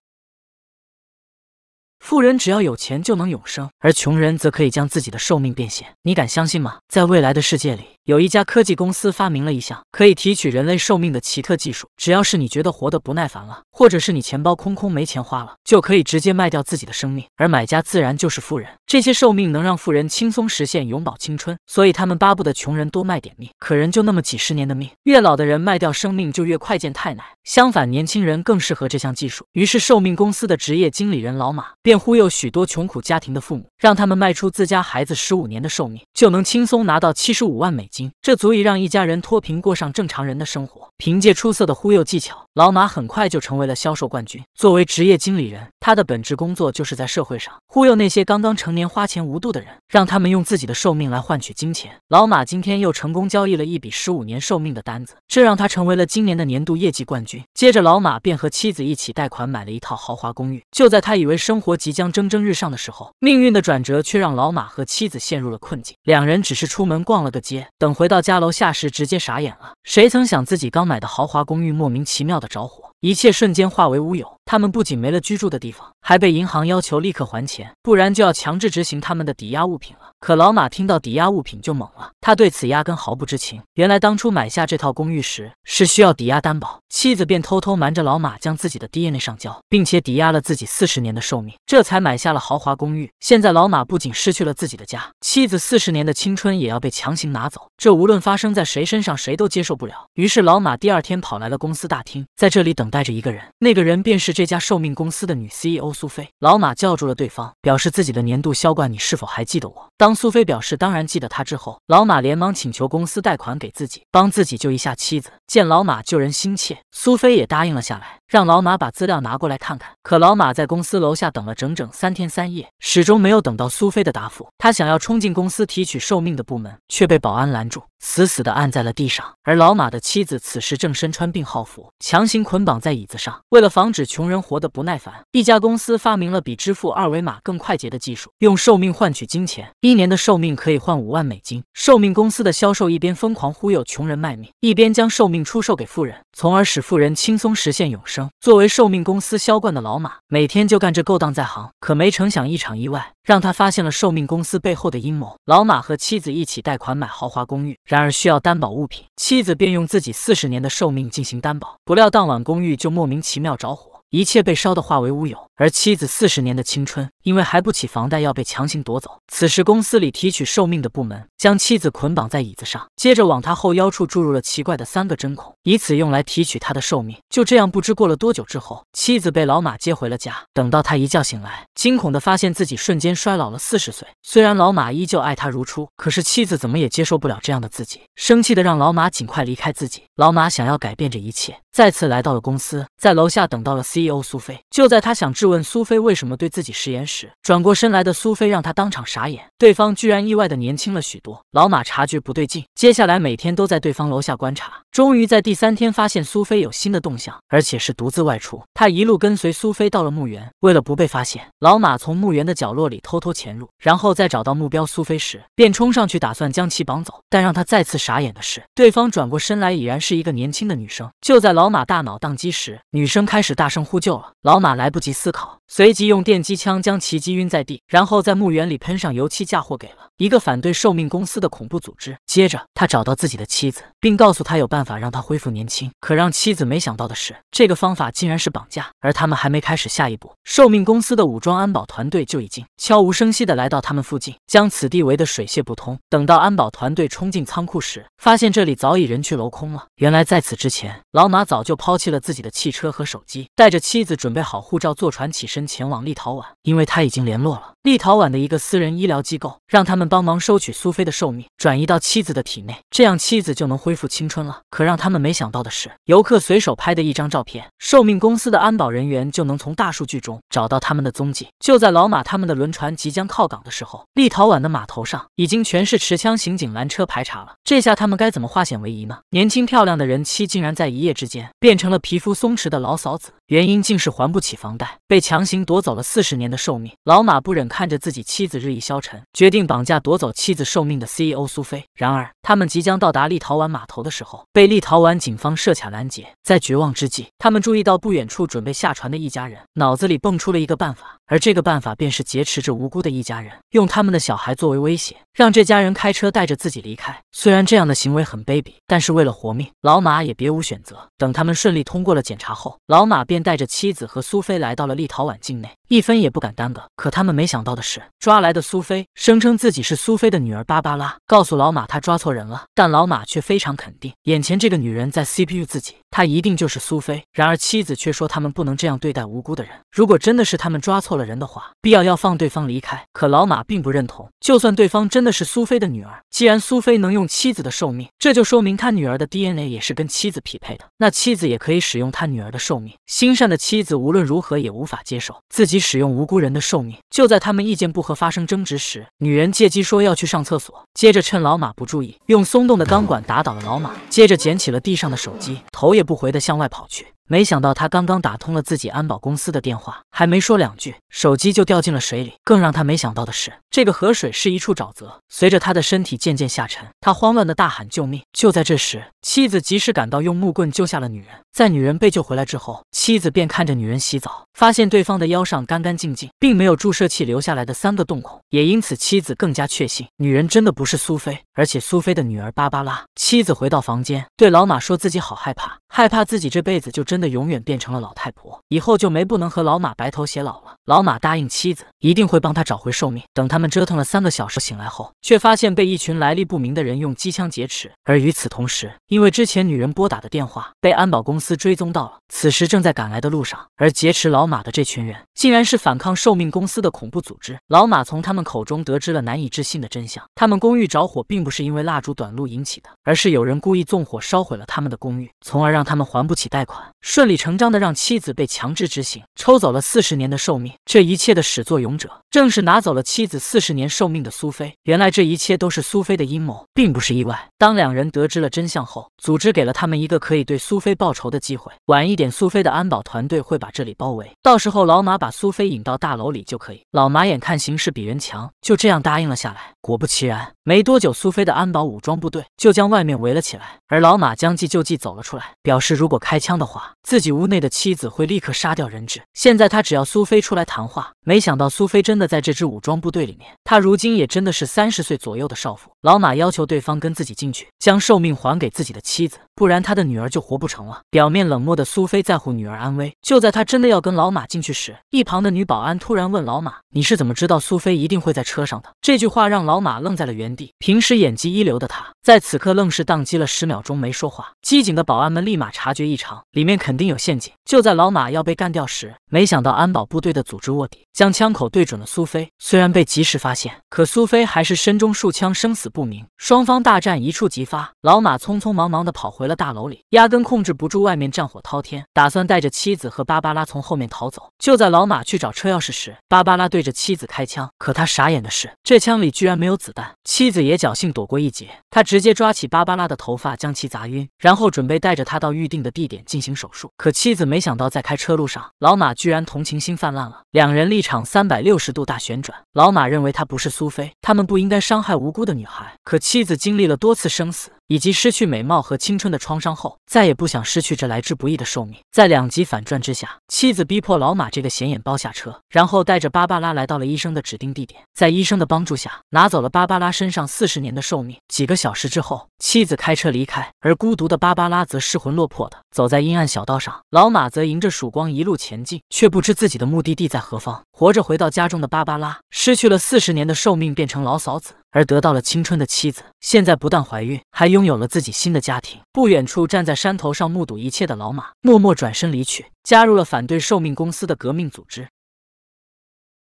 富人只要有钱就能永生，而穷人则可以将自己的寿命变现。你敢相信吗？在未来的世界里，有一家科技公司发明了一项可以提取人类寿命的奇特技术。只要是你觉得活得不耐烦了，或者是你钱包空空没钱花了，就可以直接卖掉自己的生命，而买家自然就是富人。这些寿命能让富人轻松实现永葆青春，所以他们巴不得穷人多卖点命。可人就那么几十年的命，越老的人卖掉生命就越快见太奶。相反，年轻人更适合这项技术。于是，寿命公司的职业经理人老马。便忽悠许多穷苦家庭的父母，让他们卖出自家孩子十五年的寿命，就能轻松拿到七十五万美金，这足以让一家人脱贫过上正常人的生活。凭借出色的忽悠技巧，老马很快就成为了销售冠军。作为职业经理人，他的本职工作就是在社会上忽悠那些刚刚成年、花钱无度的人，让他们用自己的寿命来换取金钱。老马今天又成功交易了一笔十五年寿命的单子，这让他成为了今年的年度业绩冠军。接着，老马便和妻子一起贷款买了一套豪华公寓。就在他以为生活即将蒸蒸日上的时候，命运的转折却让老马和妻子陷入了困境。两人只是出门逛了个街，等回到家楼下时，直接傻眼了。谁曾想自己刚买的豪华公寓莫名其妙的着火。一切瞬间化为乌有，他们不仅没了居住的地方，还被银行要求立刻还钱，不然就要强制执行他们的抵押物品了。可老马听到抵押物品就懵了，他对此压根毫不知情。原来当初买下这套公寓时是需要抵押担保，妻子便偷偷瞒着老马将自己的 DNA 上交，并且抵押了自己四十年的寿命，这才买下了豪华公寓。现在老马不仅失去了自己的家，妻子四十年的青春也要被强行拿走，这无论发生在谁身上，谁都接受不了。于是老马第二天跑来了公司大厅，在这里等。带着一个人，那个人便是这家寿命公司的女 CEO 苏菲。老马叫住了对方，表示自己的年度销冠，你是否还记得我？当苏菲表示当然记得他之后，老马连忙请求公司贷款给自己，帮自己救一下妻子。见老马救人心切，苏菲也答应了下来，让老马把资料拿过来看看。可老马在公司楼下等了整整三天三夜，始终没有等到苏菲的答复。他想要冲进公司提取寿命的部门，却被保安拦住，死死的按在了地上。而老马的妻子此时正身穿病号服，强行捆绑。在椅子上，为了防止穷人活得不耐烦，一家公司发明了比支付二维码更快捷的技术，用寿命换取金钱。一年的寿命可以换五万美金。寿命公司的销售一边疯狂忽悠穷人卖命，一边将寿命出售给富人，从而使富人轻松实现永生。作为寿命公司销冠的老马，每天就干这勾当在行。可没成想一场意外，让他发现了寿命公司背后的阴谋。老马和妻子一起贷款买豪华公寓，然而需要担保物品，妻子便用自己四十年的寿命进行担保。不料当晚公寓。就莫名其妙着火，一切被烧得化为乌有。而妻子四十年的青春，因为还不起房贷，要被强行夺走。此时，公司里提取寿命的部门将妻子捆绑在椅子上，接着往他后腰处注入了奇怪的三个针孔，以此用来提取他的寿命。就这样，不知过了多久之后，妻子被老马接回了家。等到他一觉醒来，惊恐的发现自己瞬间衰老了四十岁。虽然老马依旧爱他如初，可是妻子怎么也接受不了这样的自己，生气的让老马尽快离开自己。老马想要改变这一切。再次来到了公司，在楼下等到了 CEO 苏菲。就在他想质问苏菲为什么对自己食言时，转过身来的苏菲让他当场傻眼，对方居然意外的年轻了许多。老马察觉不对劲，接下来每天都在对方楼下观察，终于在第三天发现苏菲有新的动向，而且是独自外出。他一路跟随苏菲到了墓园，为了不被发现，老马从墓园的角落里偷偷潜入，然后再找到目标苏菲时，便冲上去打算将其绑走。但让他再次傻眼的是，对方转过身来已然是一个年轻的女生。就在老老马大脑宕机时，女生开始大声呼救了。老马来不及思考，随即用电击枪将其击晕在地，然后在墓园里喷上油漆嫁祸给了一个反对寿命公司的恐怖组织。接着，他找到自己的妻子，并告诉他有办法让他恢复年轻。可让妻子没想到的是，这个方法竟然是绑架。而他们还没开始下一步，寿命公司的武装安保团队就已经悄无声息地来到他们附近，将此地围得水泄不通。等到安保团队冲进仓库时，发现这里早已人去楼空了。原来，在此之前，老马。早就抛弃了自己的汽车和手机，带着妻子准备好护照，坐船起身前往立陶宛，因为他已经联络了。立陶宛的一个私人医疗机构，让他们帮忙收取苏菲的寿命，转移到妻子的体内，这样妻子就能恢复青春了。可让他们没想到的是，游客随手拍的一张照片，寿命公司的安保人员就能从大数据中找到他们的踪迹。就在老马他们的轮船即将靠港的时候，立陶宛的码头上已经全是持枪刑警拦车排查了。这下他们该怎么化险为夷呢？年轻漂亮的人妻竟然在一夜之间变成了皮肤松弛的老嫂子。原因竟是还不起房贷，被强行夺走了四十年的寿命。老马不忍看着自己妻子日益消沉，决定绑架夺走妻子寿命的 CEO 苏菲。然而，他们即将到达立陶宛码头的时候，被立陶宛警方设卡拦截。在绝望之际，他们注意到不远处准备下船的一家人，脑子里蹦出了一个办法。而这个办法便是劫持着无辜的一家人，用他们的小孩作为威胁，让这家人开车带着自己离开。虽然这样的行为很卑鄙，但是为了活命，老马也别无选择。等他们顺利通过了检查后，老马便。带着妻子和苏菲来到了立陶宛境内。一分也不敢耽搁。可他们没想到的是，抓来的苏菲声称自己是苏菲的女儿芭芭拉，告诉老马他抓错人了。但老马却非常肯定，眼前这个女人在 CPU 自己，她一定就是苏菲。然而妻子却说，他们不能这样对待无辜的人。如果真的是他们抓错了人的话，必要要放对方离开。可老马并不认同，就算对方真的是苏菲的女儿，既然苏菲能用妻子的寿命，这就说明他女儿的 DNA 也是跟妻子匹配的，那妻子也可以使用他女儿的寿命。心善的妻子无论如何也无法接受自己。使用无辜人的寿命。就在他们意见不合发生争执时，女人借机说要去上厕所，接着趁老马不注意，用松动的钢管打倒了老马，接着捡起了地上的手机，头也不回地向外跑去。没想到他刚刚打通了自己安保公司的电话，还没说两句，手机就掉进了水里。更让他没想到的是，这个河水是一处沼泽。随着他的身体渐渐下沉，他慌乱的大喊救命。就在这时，妻子及时赶到，用木棍救下了女人。在女人被救回来之后，妻子便看着女人洗澡，发现对方的腰上干干净净，并没有注射器留下来的三个洞孔。也因此，妻子更加确信女人真的不是苏菲，而且苏菲的女儿芭芭拉。妻子回到房间，对老马说自己好害怕，害怕自己这辈子就真。的永远变成了老太婆，以后就没不能和老马白头偕老了。老马答应妻子一定会帮他找回寿命。等他们折腾了三个小时醒来后，却发现被一群来历不明的人用机枪劫持。而与此同时，因为之前女人拨打的电话被安保公司追踪到了，此时正在赶来的路上。而劫持老马的这群人，竟然是反抗寿命公司的恐怖组织。老马从他们口中得知了难以置信的真相：他们公寓着火，并不是因为蜡烛短路引起的，而是有人故意纵火烧毁了他们的公寓，从而让他们还不起贷款，顺理成章的让妻子被强制执行，抽走了四十年的寿命。这一切的始作俑者。正是拿走了妻子四十年寿命的苏菲，原来这一切都是苏菲的阴谋，并不是意外。当两人得知了真相后，组织给了他们一个可以对苏菲报仇的机会。晚一点，苏菲的安保团队会把这里包围，到时候老马把苏菲引到大楼里就可以。老马眼看形势比人强，就这样答应了下来。果不其然，没多久，苏菲的安保武装部队就将外面围了起来，而老马将计就计走了出来，表示如果开枪的话，自己屋内的妻子会立刻杀掉人质。现在他只要苏菲出来谈话。没想到苏菲真的在这支武装部队里面，她如今也真的是三十岁左右的少妇。老马要求对方跟自己进去，将寿命还给自己的妻子。不然他的女儿就活不成了。表面冷漠的苏菲在乎女儿安危。就在他真的要跟老马进去时，一旁的女保安突然问老马：“你是怎么知道苏菲一定会在车上的？”这句话让老马愣在了原地。平时演技一流的他，在此刻愣是宕机了十秒钟没说话。机警的保安们立马察觉异常，里面肯定有陷阱。就在老马要被干掉时，没想到安保部队的组织卧底将枪口对准了苏菲。虽然被及时发现，可苏菲还是身中数枪，生死不明。双方大战一触即发，老马匆匆忙忙的跑回。在大楼里，压根控制不住外面战火滔天，打算带着妻子和芭芭拉从后面逃走。就在老马去找车钥匙时，芭芭拉对着妻子开枪，可他傻眼的是，这枪里居然没有子弹。妻子也侥幸躲过一劫，他直接抓起芭芭拉的头发将其砸晕，然后准备带着她到预定的地点进行手术。可妻子没想到，在开车路上，老马居然同情心泛滥了，两人立场三百六十度大旋转。老马认为他不是苏菲，他们不应该伤害无辜的女孩。可妻子经历了多次生死。以及失去美貌和青春的创伤后，再也不想失去这来之不易的寿命。在两极反转之下，妻子逼迫老马这个显眼包下车，然后带着芭芭拉来到了医生的指定地点。在医生的帮助下，拿走了芭芭拉身上四十年的寿命。几个小时之后。妻子开车离开，而孤独的芭芭拉则失魂落魄地走在阴暗小道上。老马则迎着曙光一路前进，却不知自己的目的地在何方。活着回到家中的芭芭拉，失去了四十年的寿命，变成老嫂子；而得到了青春的妻子，现在不但怀孕，还拥有了自己新的家庭。不远处站在山头上目睹一切的老马，默默转身离去，加入了反对寿命公司的革命组织。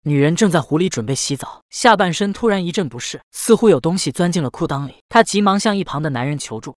女人正在湖里准备洗澡，下半身突然一阵不适，似乎有东西钻进了裤裆里。她急忙向一旁的男人求助。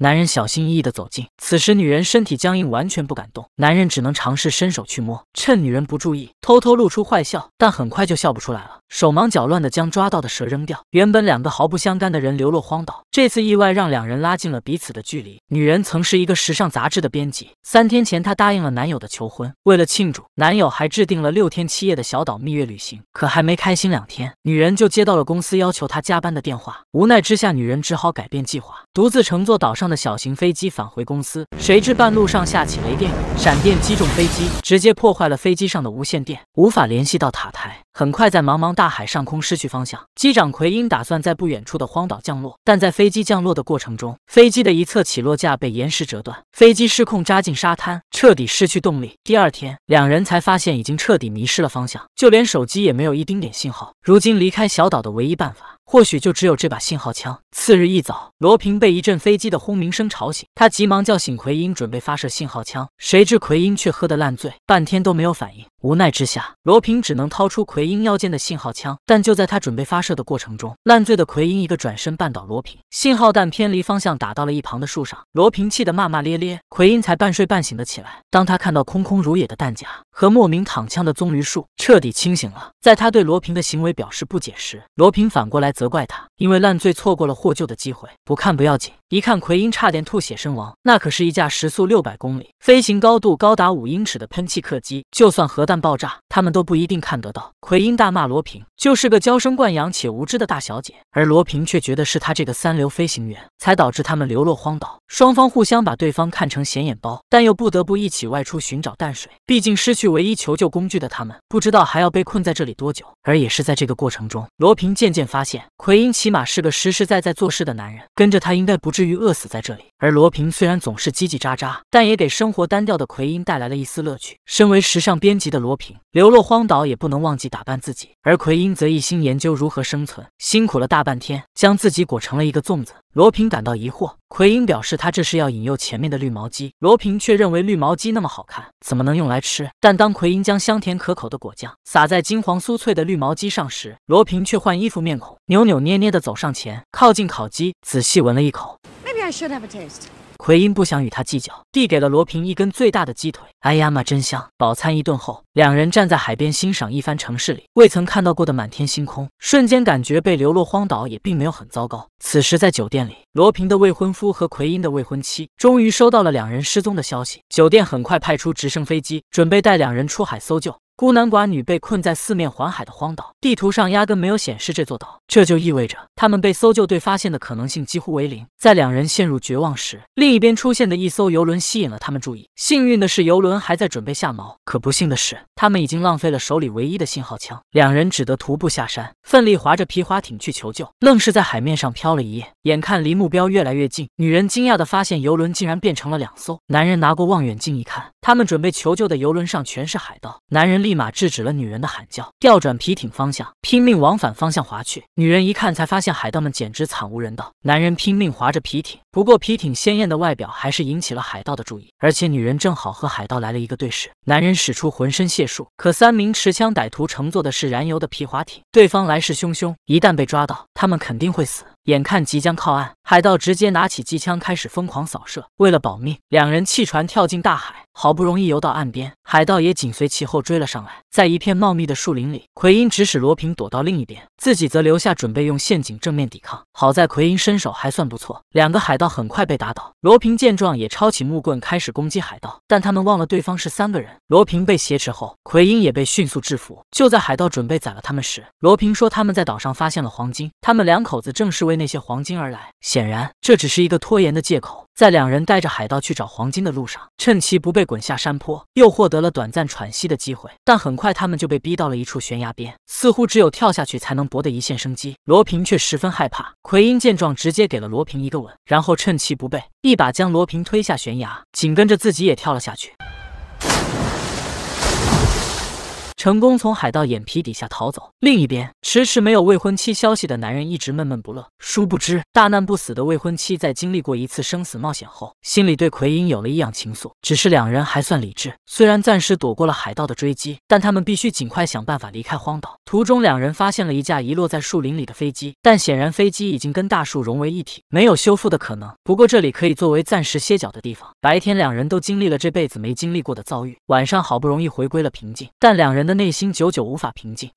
男人小心翼翼地走近，此时女人身体僵硬，完全不敢动。男人只能尝试伸手去摸，趁女人不注意，偷偷露出坏笑，但很快就笑不出来了。手忙脚乱地将抓到的蛇扔掉。原本两个毫不相干的人流落荒岛，这次意外让两人拉近了彼此的距离。女人曾是一个时尚杂志的编辑，三天前她答应了男友的求婚。为了庆祝，男友还制定了六天七夜的小岛蜜月旅行。可还没开心两天，女人就接到了公司要求她加班的电话。无奈之下，女人只好改变计划，独自乘坐岛上。上的小型飞机返回公司，谁知半路上下起雷电，闪电击中飞机，直接破坏了飞机上的无线电，无法联系到塔台。很快，在茫茫大海上空失去方向。机长奎因打算在不远处的荒岛降落，但在飞机降落的过程中，飞机的一侧起落架被岩石折断，飞机失控扎进沙滩，彻底失去动力。第二天，两人才发现已经彻底迷失了方向，就连手机也没有一丁点信号。如今离开小岛的唯一办法。或许就只有这把信号枪。次日一早，罗平被一阵飞机的轰鸣声吵醒，他急忙叫醒奎因，准备发射信号枪，谁知奎因却喝得烂醉，半天都没有反应。无奈之下，罗平只能掏出奎因腰间的信号枪。但就在他准备发射的过程中，烂醉的奎因一个转身绊倒罗平，信号弹偏离方向打到了一旁的树上。罗平气得骂骂咧咧，奎因才半睡半醒的起来。当他看到空空如也的弹夹和莫名躺枪的棕榈树，彻底清醒了。在他对罗平的行为表示不解时，罗平反过来责怪他，因为烂醉错过了获救的机会。不看不要紧，一看奎因差点吐血身亡。那可是一架时速六百公里、飞行高度高达五英尺的喷气客机，就算核弹。爆炸，他们都不一定看得到。奎因大骂罗平就是个娇生惯养且无知的大小姐，而罗平却觉得是他这个三流飞行员才导致他们流落荒岛。双方互相把对方看成显眼包，但又不得不一起外出寻找淡水。毕竟失去唯一求救工具的他们，不知道还要被困在这里多久。而也是在这个过程中，罗平渐渐发现，奎因起码是个实实在在做事的男人，跟着他应该不至于饿死在这里。而罗平虽然总是叽叽喳喳，但也给生活单调的奎因带来了一丝乐趣。身为时尚编辑的罗平，流落荒岛也不能忘记打扮自己，而奎因则一心研究如何生存，辛苦了大半天，将自己裹成了一个粽子。罗平感到疑惑，奎因表示他这是要引诱前面的绿毛鸡。罗平却认为绿毛鸡那么好看，怎么能用来吃？但当奎因将香甜可口的果酱撒在金黄酥脆的绿毛鸡上时，罗平却换衣服面孔，扭扭捏捏地走上前，靠近烤鸡，仔细闻了一口。奎因不想与他计较，递给了罗平一根最大的鸡腿。哎呀妈，真香！饱餐一顿后，两人站在海边欣赏一番城市里未曾看到过的满天星空，瞬间感觉被流落荒岛也并没有很糟糕。此时在酒店里，罗平的未婚夫和奎因的未婚妻终于收到了两人失踪的消息，酒店很快派出直升飞机，准备带两人出海搜救。孤男寡女被困在四面环海的荒岛，地图上压根没有显示这座岛，这就意味着他们被搜救队发现的可能性几乎为零。在两人陷入绝望时，另一边出现的一艘游轮吸引了他们注意。幸运的是，游轮还在准备下锚；可不幸的是，他们已经浪费了手里唯一的信号枪。两人只得徒步下山，奋力划着皮划艇去求救，愣是在海面上漂了一夜。眼看离目标越来越近，女人惊讶地发现游轮竟然变成了两艘。男人拿过望远镜一看，他们准备求救的游轮上全是海盗。男人。立马制止了女人的喊叫，调转皮艇方向，拼命往反方向划去。女人一看，才发现海盗们简直惨无人道。男人拼命划着皮艇，不过皮艇鲜艳的外表还是引起了海盗的注意，而且女人正好和海盗来了一个对视。男人使出浑身解数，可三名持枪歹徒乘坐的是燃油的皮划艇，对方来势汹汹，一旦被抓到，他们肯定会死。眼看即将靠岸，海盗直接拿起机枪开始疯狂扫射。为了保命，两人弃船跳进大海，好不容易游到岸边，海盗也紧随其后追了上来。在一片茂密的树林里，奎因指使罗平躲到另一边，自己则留下准备用陷阱正面抵抗。好在奎因身手还算不错，两个海盗很快被打倒。罗平见状也抄起木棍开始攻击海盗，但他们忘了对方是三个人。罗平被挟持后，奎因也被迅速制服。就在海盗准备宰了他们时，罗平说他们在岛上发现了黄金，他们两口子正是为。那些黄金而来，显然这只是一个拖延的借口。在两人带着海盗去找黄金的路上，趁其不备滚下山坡，又获得了短暂喘息的机会。但很快他们就被逼到了一处悬崖边，似乎只有跳下去才能博得一线生机。罗平却十分害怕。奎因见状，直接给了罗平一个吻，然后趁其不备，一把将罗平推下悬崖，紧跟着自己也跳了下去。成功从海盗眼皮底下逃走。另一边，迟迟没有未婚妻消息的男人一直闷闷不乐。殊不知，大难不死的未婚妻在经历过一次生死冒险后，心里对奎因有了异样情愫。只是两人还算理智，虽然暂时躲过了海盗的追击，但他们必须尽快想办法离开荒岛。途中，两人发现了一架遗落在树林里的飞机，但显然飞机已经跟大树融为一体，没有修复的可能。不过这里可以作为暂时歇脚的地方。白天，两人都经历了这辈子没经历过的遭遇；晚上，好不容易回归了平静，但两人的。内心久久无法平静。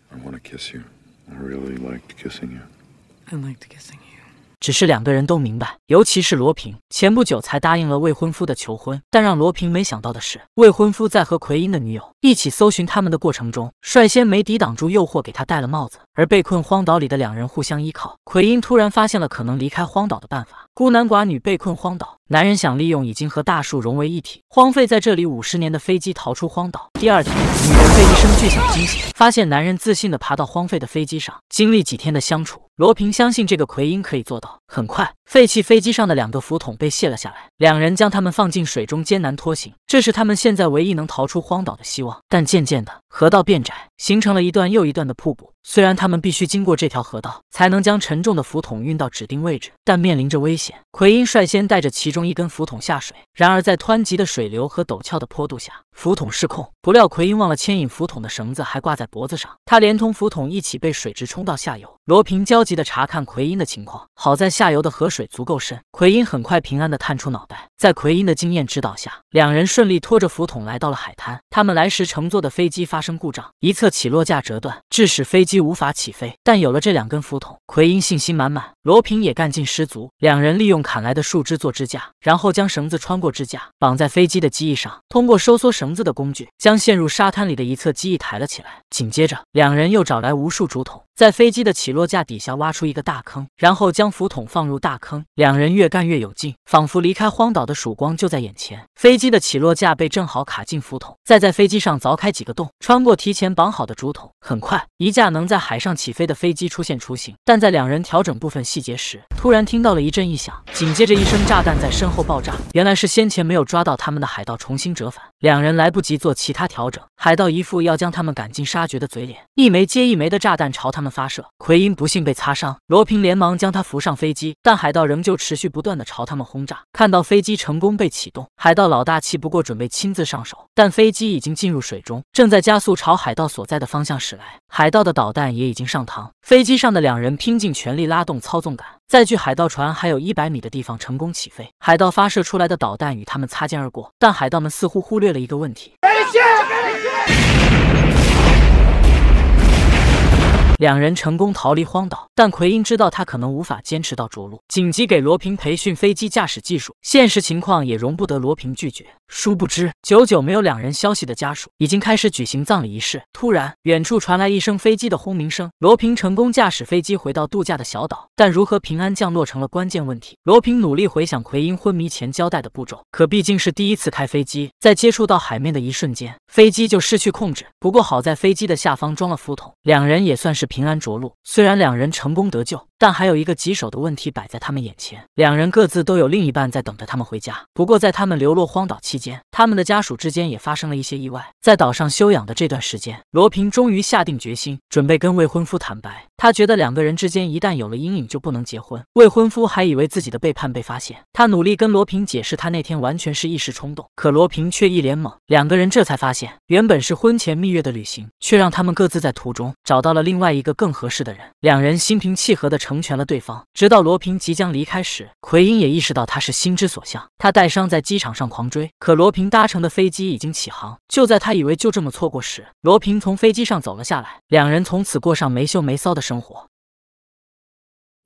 只是两个人都明白，尤其是罗平，前不久才答应了未婚夫的求婚。但让罗平没想到的是，未婚夫在和奎因的女友一起搜寻他们的过程中，率先没抵挡住诱惑，给他戴了帽子。而被困荒岛里的两人互相依靠，奎因突然发现了可能离开荒岛的办法。孤男寡女被困荒岛，男人想利用已经和大树融为一体、荒废在这里五十年的飞机逃出荒岛。第二天，女人被一声巨响惊醒，发现男人自信的爬到荒废的飞机上。经历几天的相处。罗平相信这个奎因可以做到，很快。废弃飞机上的两个浮桶被卸了下来，两人将他们放进水中，艰难拖行。这是他们现在唯一能逃出荒岛的希望。但渐渐的，河道变窄，形成了一段又一段的瀑布。虽然他们必须经过这条河道才能将沉重的浮桶运到指定位置，但面临着危险。奎因率先带着其中一根浮桶下水，然而在湍急的水流和陡峭的坡度下，浮桶失控。不料奎因忘了牵引浮桶的绳子还挂在脖子上，他连同浮桶一起被水直冲到下游。罗平焦急地查看奎因的情况，好在下游的河水。水足够深，奎因很快平安地探出脑袋。在奎因的经验指导下，两人顺利拖着浮桶来到了海滩。他们来时乘坐的飞机发生故障，一侧起落架折断，致使飞机无法起飞。但有了这两根浮桶，奎因信心满满，罗平也干劲十足。两人利用砍来的树枝做支架，然后将绳子穿过支架，绑在飞机的机翼上。通过收缩绳子的工具，将陷入沙滩里的一侧机翼抬了起来。紧接着，两人又找来无数竹筒，在飞机的起落架底下挖出一个大坑，然后将浮桶放入大坑。两人越干越有劲，仿佛离开荒岛。的曙光就在眼前，飞机的起落架被正好卡进浮筒，再在飞机上凿开几个洞，穿过提前绑好的竹筒，很快一架能在海上起飞的飞机出现雏形。但在两人调整部分细节时，突然听到了一阵异响，紧接着一声炸弹在身后爆炸，原来是先前没有抓到他们的海盗重新折返。两人来不及做其他调整，海盗一副要将他们赶尽杀绝的嘴脸，一枚接一枚的炸弹朝他们发射。奎因不幸被擦伤，罗平连忙将他扶上飞机，但海盗仍旧持续不断的朝他们轰炸。看到飞机。成功被启动，海盗老大气不过，准备亲自上手，但飞机已经进入水中，正在加速朝海盗所在的方向驶来。海盗的导弹也已经上膛，飞机上的两人拼尽全力拉动操纵杆，在距海盗船还有一百米的地方成功起飞。海盗发射出来的导弹与他们擦肩而过，但海盗们似乎忽略了一个问题。两人成功逃离荒岛，但奎因知道他可能无法坚持到着陆，紧急给罗平培训飞机驾驶技术。现实情况也容不得罗平拒绝。殊不知，久久没有两人消息的家属已经开始举行葬礼仪式。突然，远处传来一声飞机的轰鸣声，罗平成功驾驶飞机回到度假的小岛，但如何平安降落成了关键问题。罗平努力回想奎因昏迷前交代的步骤，可毕竟是第一次开飞机，在接触到海面的一瞬间，飞机就失去控制。不过好在飞机的下方装了浮筒，两人也算是。平安着陆，虽然两人成功得救。但还有一个棘手的问题摆在他们眼前，两人各自都有另一半在等着他们回家。不过在他们流落荒岛期间，他们的家属之间也发生了一些意外。在岛上休养的这段时间，罗平终于下定决心，准备跟未婚夫坦白。他觉得两个人之间一旦有了阴影，就不能结婚。未婚夫还以为自己的背叛被发现，他努力跟罗平解释，他那天完全是一时冲动。可罗平却一脸懵，两个人这才发现，原本是婚前蜜月的旅行，却让他们各自在途中找到了另外一个更合适的人。两人心平气和的。成全了对方，直到罗平即将离开时，奎因也意识到他是心之所向。他带伤在机场上狂追，可罗平搭乘的飞机已经起航。就在他以为就这么错过时，罗平从飞机上走了下来，两人从此过上没羞没臊的生活。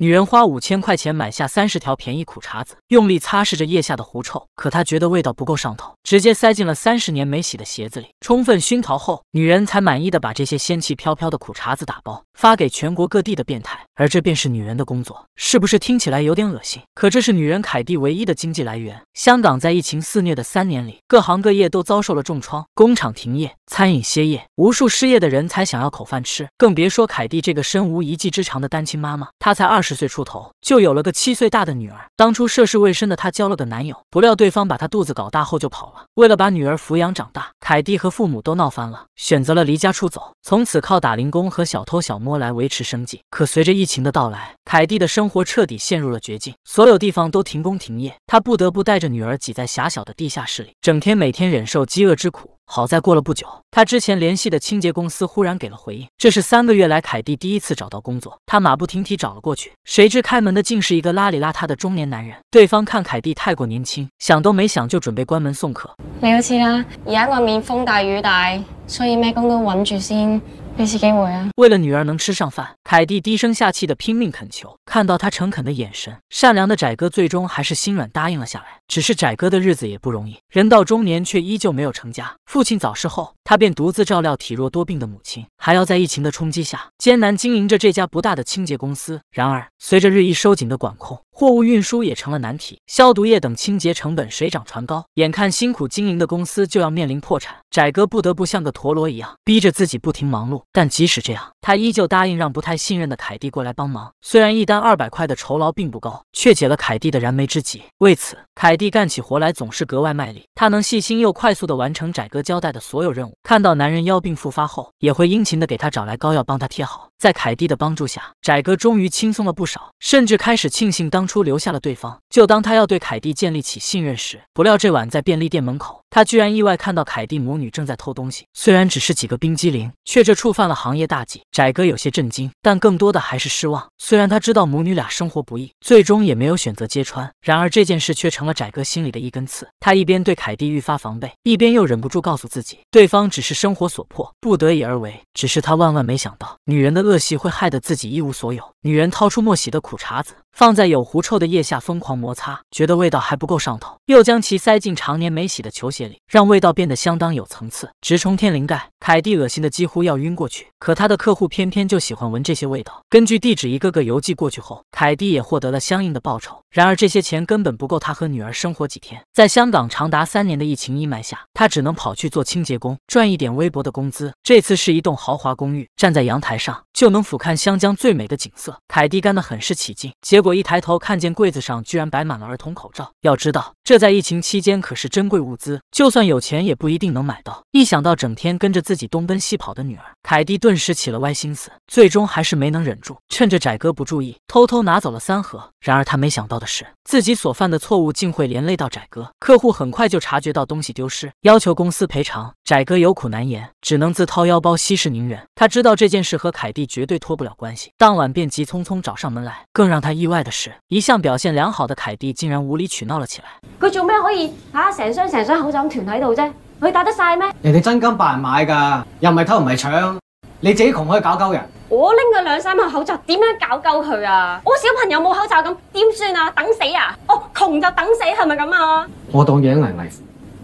女人花五千块钱买下三十条便宜苦茶子，用力擦拭着腋下的狐臭，可她觉得味道不够上头，直接塞进了三十年没洗的鞋子里，充分熏陶后，女人才满意的把这些仙气飘飘的苦茶子打包发给全国各地的变态，而这便是女人的工作，是不是听起来有点恶心？可这是女人凯蒂唯一的经济来源。香港在疫情肆虐的三年里，各行各业都遭受了重创，工厂停业，餐饮歇业，无数失业的人才想要口饭吃，更别说凯蒂这个身无一技之长的单亲妈妈，她才二十。十岁出头就有了个七岁大的女儿。当初涉世未深的她交了个男友，不料对方把她肚子搞大后就跑了。为了把女儿抚养长大，凯蒂和父母都闹翻了，选择了离家出走。从此靠打零工和小偷小摸来维持生计。可随着疫情的到来，凯蒂的生活彻底陷入了绝境，所有地方都停工停业，她不得不带着女儿挤在狭小的地下室里，整天每天忍受饥饿之苦。好在过了不久，他之前联系的清洁公司忽然给了回应。这是三个月来凯蒂第一次找到工作，他马不停蹄找了过去。谁知开门的竟是一个邋里邋遢的中年男人。对方看凯蒂太过年轻，想都没想就准备关门送客。你好，似啊！而家外面风大雨大，所以咩工都稳住先。你是给我呀！为了女儿能吃上饭，凯蒂低声下气的拼命恳求。看到他诚恳的眼神，善良的窄哥最终还是心软答应了下来。只是窄哥的日子也不容易，人到中年却依旧没有成家。父亲早逝后，他便独自照料体弱多病的母亲，还要在疫情的冲击下艰难经营着这家不大的清洁公司。然而，随着日益收紧的管控，货物运输也成了难题，消毒液等清洁成本水涨船高，眼看辛苦经营的公司就要面临破产，窄哥不得不像个陀螺一样，逼着自己不停忙碌。但即使这样，他依旧答应让不太信任的凯蒂过来帮忙。虽然一单二百块的酬劳并不高，却解了凯蒂的燃眉之急。为此，凯蒂干起活来总是格外卖力。他能细心又快速地完成窄哥交代的所有任务。看到男人腰病复发后，也会殷勤地给他找来膏药，帮他贴好。在凯蒂的帮助下，窄哥终于轻松了不少，甚至开始庆幸当初留下了对方。就当他要对凯蒂建立起信任时，不料这晚在便利店门口。他居然意外看到凯蒂母女正在偷东西，虽然只是几个冰激凌，却这触犯了行业大忌。窄哥有些震惊，但更多的还是失望。虽然他知道母女俩生活不易，最终也没有选择揭穿。然而这件事却成了窄哥心里的一根刺。他一边对凯蒂愈发防备，一边又忍不住告诉自己，对方只是生活所迫，不得已而为。只是他万万没想到，女人的恶习会害得自己一无所有。女人掏出莫喜的苦茬子。放在有狐臭的腋下疯狂摩擦，觉得味道还不够上头，又将其塞进常年没洗的球鞋里，让味道变得相当有层次，直冲天灵盖。凯蒂恶心的几乎要晕过去，可他的客户偏偏就喜欢闻这些味道。根据地址一个个邮寄过去后，凯蒂也获得了相应的报酬。然而这些钱根本不够他和女儿生活几天。在香港长达三年的疫情阴霾下，他只能跑去做清洁工，赚一点微薄的工资。这次是一栋豪华公寓，站在阳台上就能俯瞰湘江最美的景色。凯蒂干的很是起劲，结。果一抬头看见柜子上居然摆满了儿童口罩，要知道这在疫情期间可是珍贵物资，就算有钱也不一定能买到。一想到整天跟着自己东奔西跑的女儿凯蒂，顿时起了歪心思，最终还是没能忍住，趁着窄哥不注意，偷偷拿走了三盒。然而他没想到的是，自己所犯的错误竟会连累到窄哥。客户很快就察觉到东西丢失，要求公司赔偿。窄哥有苦难言，只能自掏腰包息事宁人。他知道这件事和凯蒂绝对脱不了关系，当晚便急匆匆找上门来。更让他意。外的是，一向表现良好的凯蒂竟然无理取闹了起来。佢做咩可以吓成箱成箱口罩咁囤喺度啫？佢打得晒咩？人哋真金白银买噶，又唔系偷，唔系抢。你自己穷可以搞鸠人。我拎佢两三万口罩，点样搞鸠佢啊？我小朋友冇口罩咁点算啊？等死啊？哦，穷就等死系咪咁啊？我当人危危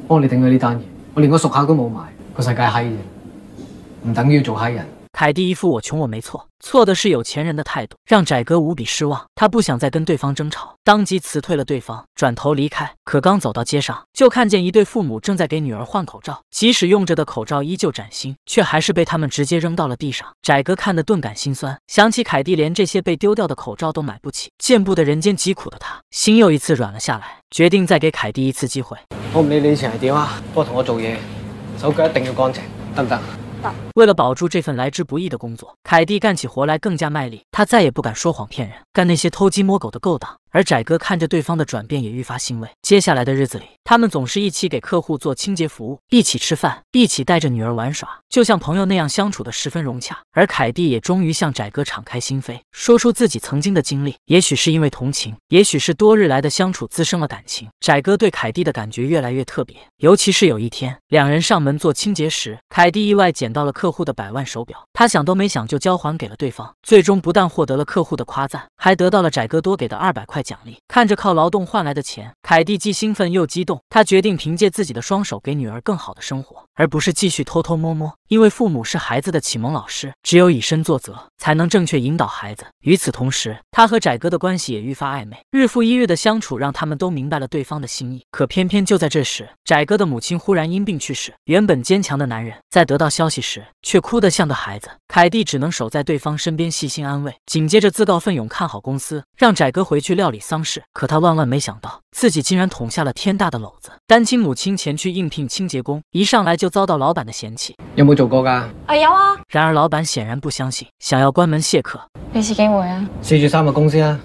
帮你顶咗呢单嘢。我连个熟客都冇埋，个世界閪嘅，唔等于做嗨人。凯蒂一副我穷我没错，错的是有钱人的态度，让窄哥无比失望。他不想再跟对方争吵，当即辞退了对方，转头离开。可刚走到街上，就看见一对父母正在给女儿换口罩，即使用着的口罩依旧崭新，却还是被他们直接扔到了地上。窄哥看得顿感心酸，想起凯蒂连这些被丢掉的口罩都买不起，见不得人间疾苦的他，心又一次软了下来，决定再给凯蒂一次机会。我唔理你以前系点啊，不过同我做嘢，手脚一定要干净，得唔得？为了保住这份来之不易的工作，凯蒂干起活来更加卖力。他再也不敢说谎骗人，干那些偷鸡摸狗的勾当。而窄哥看着对方的转变，也愈发欣慰。接下来的日子里，他们总是一起给客户做清洁服务，一起吃饭，一起带着女儿玩耍，就像朋友那样相处的十分融洽。而凯蒂也终于向窄哥敞开心扉，说出自己曾经的经历。也许是因为同情，也许是多日来的相处滋生了感情，窄哥对凯蒂的感觉越来越特别。尤其是有一天，两人上门做清洁时，凯蒂意外捡到了客户的百万手表，他想都没想就交还给了对方。最终，不但获得了客户的夸赞，还得到了窄哥多给的二百块。奖励看着靠劳动换来的钱，凯蒂既兴奋又激动。他决定凭借自己的双手给女儿更好的生活，而不是继续偷偷摸摸。因为父母是孩子的启蒙老师，只有以身作则，才能正确引导孩子。与此同时，他和窄哥的关系也愈发暧昧。日复一日的相处，让他们都明白了对方的心意。可偏偏就在这时，窄哥的母亲忽然因病去世。原本坚强的男人，在得到消息时却哭得像个孩子。凯蒂只能守在对方身边，细心安慰。紧接着，自告奋勇看好公司，让窄哥回去料理。料理丧事，可他万万没想到，自己竟然捅下了天大的篓子。单亲母亲前去应聘清洁工，一上来就遭到老板的嫌弃。有冇做过噶？啊有啊。然而老板显然不相信，想要关门谢客。给次机会啊，试住三个公司啊。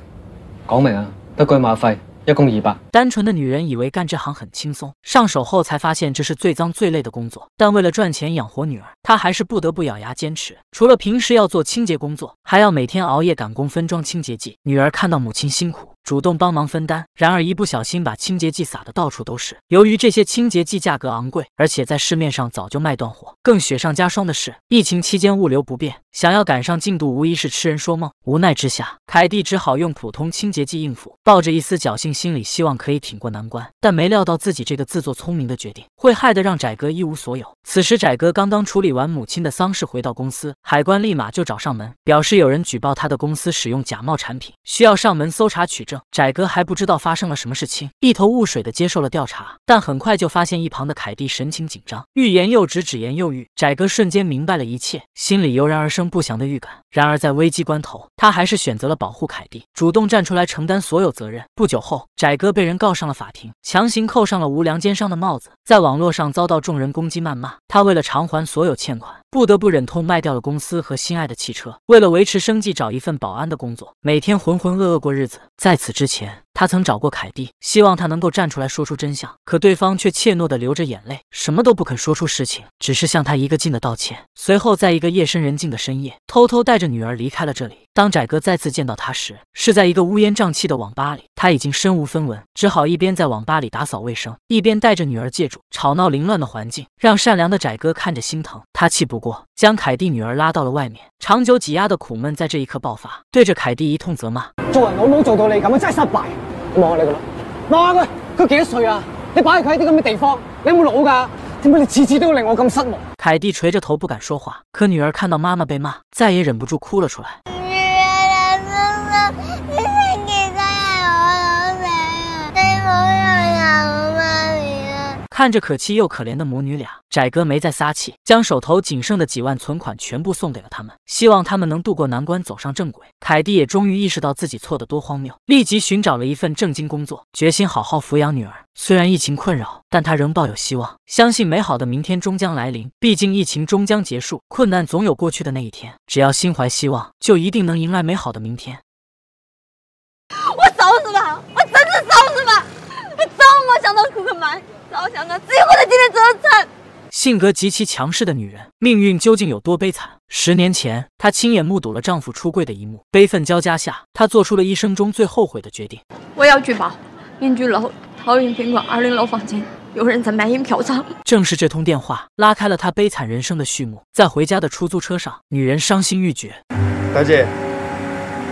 讲明啊，不计马费。要工一百。单纯的女人以为干这行很轻松，上手后才发现这是最脏最累的工作。但为了赚钱养活女儿，她还是不得不咬牙坚持。除了平时要做清洁工作，还要每天熬夜赶工分装清洁剂。女儿看到母亲辛苦。主动帮忙分担，然而一不小心把清洁剂撒的到处都是。由于这些清洁剂价格昂贵，而且在市面上早就卖断货。更雪上加霜的是，疫情期间物流不便，想要赶上进度无疑是痴人说梦。无奈之下，凯蒂只好用普通清洁剂应付，抱着一丝侥幸心理，希望可以挺过难关。但没料到自己这个自作聪明的决定，会害得让窄哥一无所有。此时，窄哥刚刚处理完母亲的丧事，回到公司，海关立马就找上门，表示有人举报他的公司使用假冒产品，需要上门搜查取证。窄哥还不知道发生了什么事情，一头雾水的接受了调查，但很快就发现一旁的凯蒂神情紧张，欲言又止，止言又欲。窄哥瞬间明白了一切，心里油然而生不祥的预感。然而在危机关头，他还是选择了保护凯蒂，主动站出来承担所有责任。不久后，窄哥被人告上了法庭，强行扣上了无良奸商的帽子，在网络上遭到众人攻击谩骂。他为了偿还所有欠款。不得不忍痛卖掉了公司和心爱的汽车，为了维持生计，找一份保安的工作，每天浑浑噩噩过日子。在此之前，他曾找过凯蒂，希望他能够站出来说出真相，可对方却怯懦的流着眼泪，什么都不肯说出实情，只是向他一个劲的道歉。随后，在一个夜深人静的深夜，偷偷带着女儿离开了这里。当窄哥再次见到他时，是在一个乌烟瘴气的网吧里。他已经身无分文，只好一边在网吧里打扫卫生，一边带着女儿借住。吵闹凌乱的环境让善良的窄哥看着心疼。他气不过，将凯蒂女儿拉到了外面。长久挤压的苦闷在这一刻爆发，对着凯蒂一通责骂。做人老母做到你咁啊，真系失败！望下你个老，妈佢佢几多岁啊？你摆佢喺啲咁嘅地方，你有冇脑噶？点解你次次都令我咁失望？凯蒂垂着头不敢说话，可女儿看到妈妈被骂，再也忍不住哭了出来。看着可气又可怜的母女俩，窄哥没再撒气，将手头仅剩的几万存款全部送给了他们，希望他们能渡过难关，走上正轨。凯蒂也终于意识到自己错得多荒谬，立即寻找了一份正经工作，决心好好抚养女儿。虽然疫情困扰，但他仍抱有希望，相信美好的明天终将来临。毕竟疫情终将结束，困难总有过去的那一天。只要心怀希望，就一定能迎来美好的明天。我走死吧，我真的走死吧，我怎么想到出去满。老想啊，自己的今天怎么惨？性格极其强势的女人，命运究竟有多悲惨？十年前，她亲眼目睹了丈夫出柜的一幕，悲愤交加下，她做出了一生中最后悔的决定：我要举报，面居楼桃园宾馆二零楼房间有人在卖淫嫖娼。正是这通电话拉开了她悲惨人生的序幕。在回家的出租车上，女人伤心欲绝。大姐，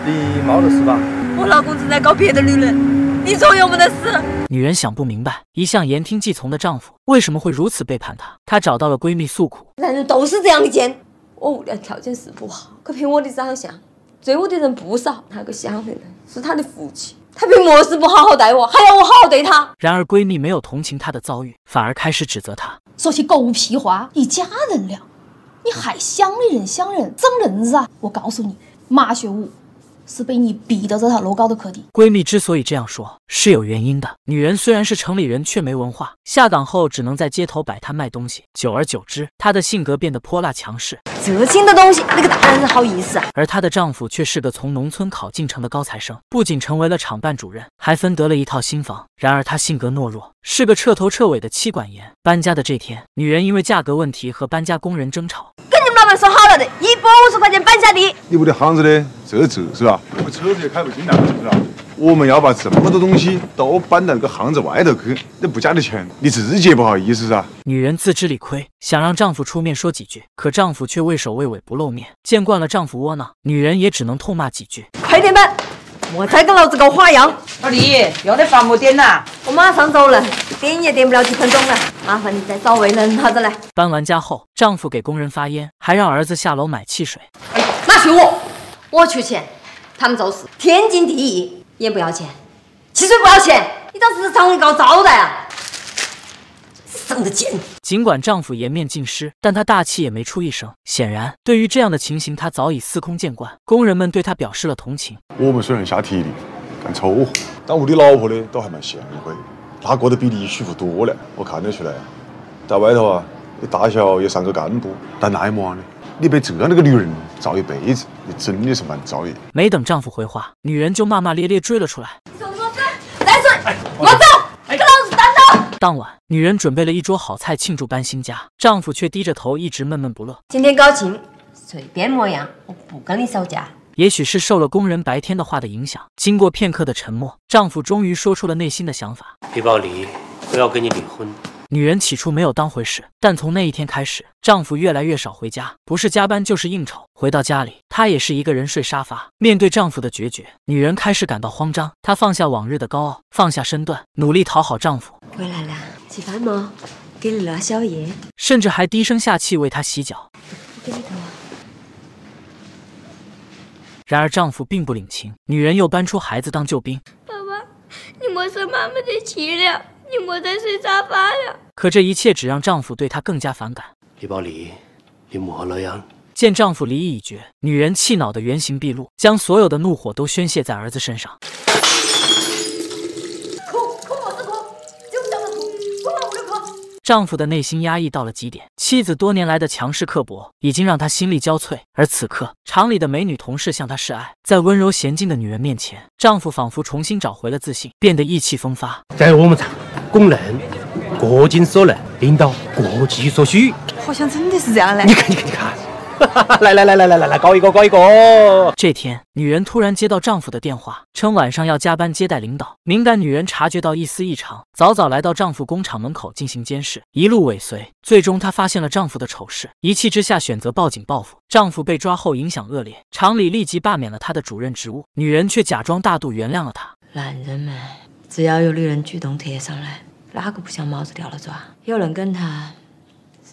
你闹的是吧？我老公正在搞别的女人。你做有没得事。女人想不明白，一向言听计从的丈夫为什么会如此背叛她。她找到了闺蜜诉苦：“男人都是这样的贱，我屋里条件是不好，可凭我的长相，追我的人不少。那个想回人是他的福气。他凭么事不好好待我，还要我好好对他？”然而闺蜜没有同情她的遭遇，反而开始指责她：“说些狗屁话，一家人了，你还想的人想人，长人子啊！我告诉你，马学武。”是被你比的，这套楼高的可低。闺蜜之所以这样说，是有原因的。女人虽然是城里人，却没文化，下岗后只能在街头摆摊卖东西。久而久之，她的性格变得泼辣强势。折亲的东西，那个男人好意思啊！而她的丈夫却是个从农村考进城的高材生，不仅成为了厂办主任，还分得了一套新房。然而她性格懦弱，是个彻头彻尾的妻管严。搬家的这天，女人因为价格问题和搬家工人争吵。他们说好了的，一百五十块钱搬下的。你屋里巷子呢？这这是吧？我们车子也开不进来，是吧？我们要把这么多东西都搬到那个巷子外头去，那不加点钱，你自己也不好意思啊。女人自知理亏，想让丈夫出面说几句，可丈夫却畏首畏尾不露面。见惯了丈夫窝囊，女人也只能痛骂几句：“快点搬！”我才跟老子搞花样，小李，要得，饭没点呐？我马上走了，点也点不了几分钟了，麻烦你再找位人拿着来。搬完家后，丈夫给工人发烟，还让儿子下楼买汽水。拿去我，我出钱，他们做事天经地义，烟不要钱，汽水不要钱，你当这是厂里搞招待啊？尽管丈夫颜面尽失，但她大气也没出一声。显然，对于这样的情形，她早已司空见惯。工人们对她表示了同情。我们虽然下体力，干粗活，但屋里老婆呢，都还蛮贤惠，她过得比你舒服多了。我看得出来，在外头啊，你大小也上个干部，但那一我呢？你被这样的个女人造一辈子，你真的是蛮造孽。没等丈夫回话，女人就骂骂咧咧追了出来。来者，我揍！当晚，女人准备了一桌好菜庆祝搬新家，丈夫却低着头一直闷闷不乐。今天高兴，随便么样，我不跟你吵架。也许是受了工人白天的话的影响，经过片刻的沉默，丈夫终于说出了内心的想法：别包离，我要跟你离婚。女人起初没有当回事，但从那一天开始，丈夫越来越少回家，不是加班就是应酬。回到家里，她也是一个人睡沙发。面对丈夫的决绝，女人开始感到慌张。她放下往日的高傲，放下身段，努力讨好丈夫。回来了，吃饭吗？给你拿宵夜。甚至还低声下气为她洗脚。然而丈夫并不领情，女人又搬出孩子当救兵。爸爸，你莫生妈妈的气了，你莫再睡沙发了。可这一切只让丈夫对她更加反感。你保李，你母何乐样？见丈夫离异已决，女人气恼的原形毕露，将所有的怒火都宣泄在儿子身上。丈夫的内心压抑到了极点，妻子多年来的强势刻薄已经让他心力交瘁。而此刻，厂里的美女同事向他示爱，在温柔娴静的女人面前，丈夫仿佛重新找回了自信，变得意气风发。在我们厂，工人国尽所能，领导国急所需，好像真的是这样的。你看，你看，你看。来来来来来来来搞一个搞一个！这天，女人突然接到丈夫的电话，称晚上要加班接待领导。敏感女人察觉到一丝异常，早早来到丈夫工厂门口进行监视，一路尾随。最终，她发现了丈夫的丑事，一气之下选择报警报复。丈夫被抓后，影响恶劣，厂里立即罢免了他的主任职务。女人却假装大度，原谅了他。男人们，只要有女人主动贴上来，哪个不想帽子掉了抓？有人跟他。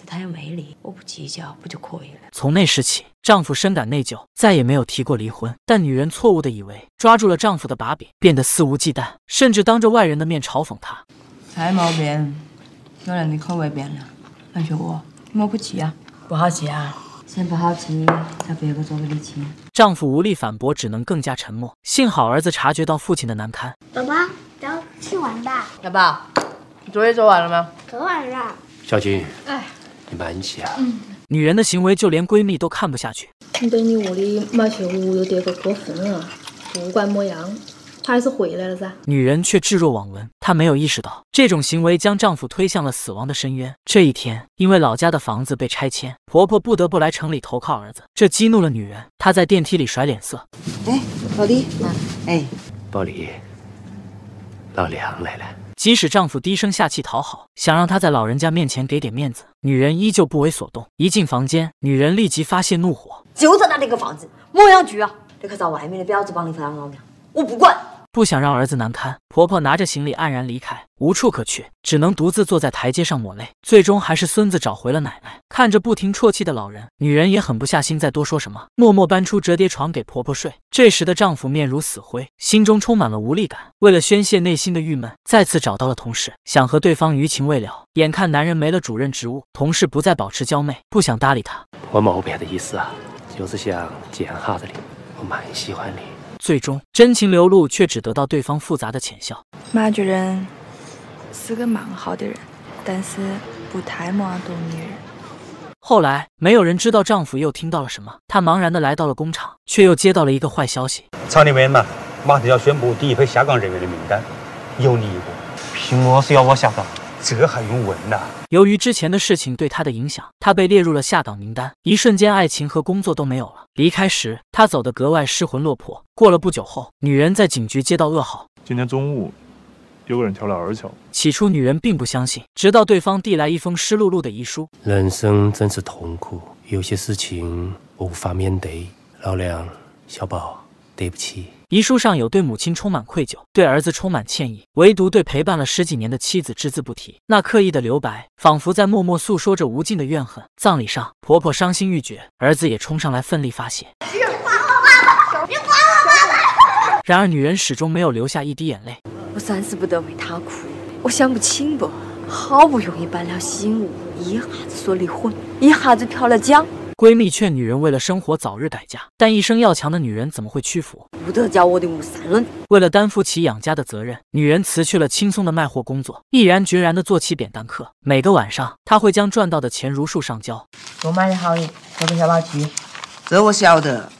他又没离，我不计较不就可以了。从那时起，丈夫深感内疚，再也没有提过离婚。但女人错误的以为抓住了丈夫的把柄，变得肆无忌惮，甚至当着外人的面嘲讽他：“才没变，有人的口味变了，感觉我抹不齐啊，不好吃啊，先不好吃，叫别个做个礼亲。丈夫无力反驳，只能更加沉默。幸好儿子察觉到父亲的难堪，宝宝，走，去玩吧。小宝，你作业做完了吗？做完了。小金，哎。你慢起啊！女人的行为就连闺蜜都看不下去。你对你屋里马前屋有点过分了。不管么样，她还是回来了噻。女人却置若罔闻，她没有意识到这种行为将丈夫推向了死亡的深渊。这一天，因为老家的房子被拆迁，婆婆不得不来城里投靠儿子，这激怒了女人。她在电梯里甩脸色。哎，老妈，哎，老李，老梁来了。即使丈夫低声下气讨好，想让她在老人家面前给点面子，女人依旧不为所动。一进房间，女人立即发泄怒火：“就在那里个房子？莫要局啊！这去找外面的婊子帮你翻老娘！我不管！”不想让儿子难堪，婆婆拿着行李黯然离开，无处可去，只能独自坐在台阶上抹泪。最终还是孙子找回了奶奶，看着不停啜泣的老人，女人也狠不下心再多说什么，默默搬出折叠床给婆婆睡。这时的丈夫面如死灰，心中充满了无力感。为了宣泄内心的郁闷，再次找到了同事，想和对方余情未了。眼看男人没了主任职务，同事不再保持娇媚，不想搭理他。我没别的意思啊，就是想见哈子你，我蛮喜欢你。最终真情流露，却只得到对方复杂的浅笑。马主任是个蛮好的人，但是不太么懂女人。后来没有人知道丈夫又听到了什么。她茫然地来到了工厂，却又接到了一个坏消息：厂里面呢，马上要宣布第一批下岗人员的名单，有你一个。凭么是要我下岗？这还用问呐？由于之前的事情对他的影响，他被列入了下岗名单。一瞬间，爱情和工作都没有了。离开时，他走得格外失魂落魄。过了不久后，女人在警局接到噩耗：今天中午，有个人跳了二桥。起初，女人并不相信，直到对方递来一封湿漉漉的遗书。人生真是痛苦，有些事情无法面对。老梁，小宝，对不起。遗书上有对母亲充满愧疚，对儿子充满歉意，唯独对陪伴了十几年的妻子只字不提。那刻意的留白，仿佛在默默诉说着无尽的怨恨。葬礼上，婆婆伤心欲绝，儿子也冲上来奋力发泄。别管我爸爸！别管我爸爸！然而女人始终没有流下一滴眼泪。我三思不得为他哭，我想不清不。好不容易办了新屋，一下子说离婚，一下子跳了江。闺蜜劝女人为了生活早日改嫁，但一生要强的女人怎么会屈服？不得叫我的无三轮。为了担负起养家的责任，女人辞去了轻松的卖货工作，毅然决然地做起扁担客。每个晚上，她会将赚到的钱如数上交。我买的好，我给小老七。这我晓得。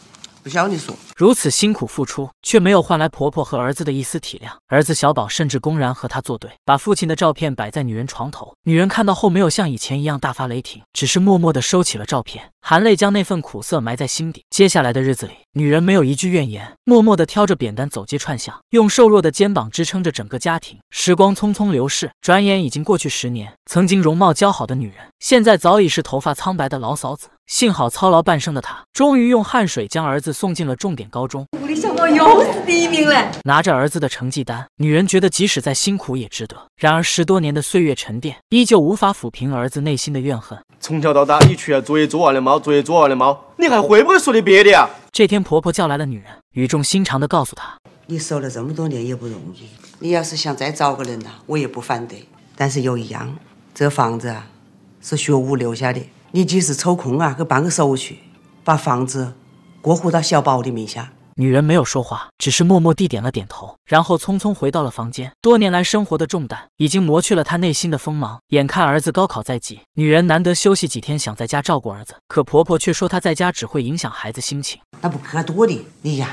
如此辛苦付出，却没有换来婆婆和儿子的一丝体谅。儿子小宝甚至公然和他作对，把父亲的照片摆在女人床头。女人看到后，没有像以前一样大发雷霆，只是默默地收起了照片，含泪将那份苦涩埋在心底。接下来的日子里，女人没有一句怨言，默默地挑着扁担走街串巷，用瘦弱的肩膀支撑着整个家庭。时光匆匆流逝，转眼已经过去十年。曾经容貌姣好的女人，现在早已是头发苍白的老嫂子。幸好操劳半生的他，终于用汗水将儿子送进了重点高中。努力小猫又是第一名嘞！拿着儿子的成绩单，女人觉得即使再辛苦也值得。然而十多年的岁月沉淀，依旧无法抚平儿子内心的怨恨。从小到大，你除了作业做完了猫，作业做完了猫，你还会不会说点别的啊？这天，婆婆叫来了女人，语重心长地告诉她：“你守了这么多年也不容易，你要是想再找个人呐，我也不反对。但是有一样，这房子啊，是学武留下的。”你几时抽空啊？去办个手续，把房子过户到小宝的名下。女人没有说话，只是默默地点了点头，然后匆匆回到了房间。多年来生活的重担已经磨去了她内心的锋芒。眼看儿子高考在即，女人难得休息几天，想在家照顾儿子，可婆婆却说她在家只会影响孩子心情。那不可多的，你呀。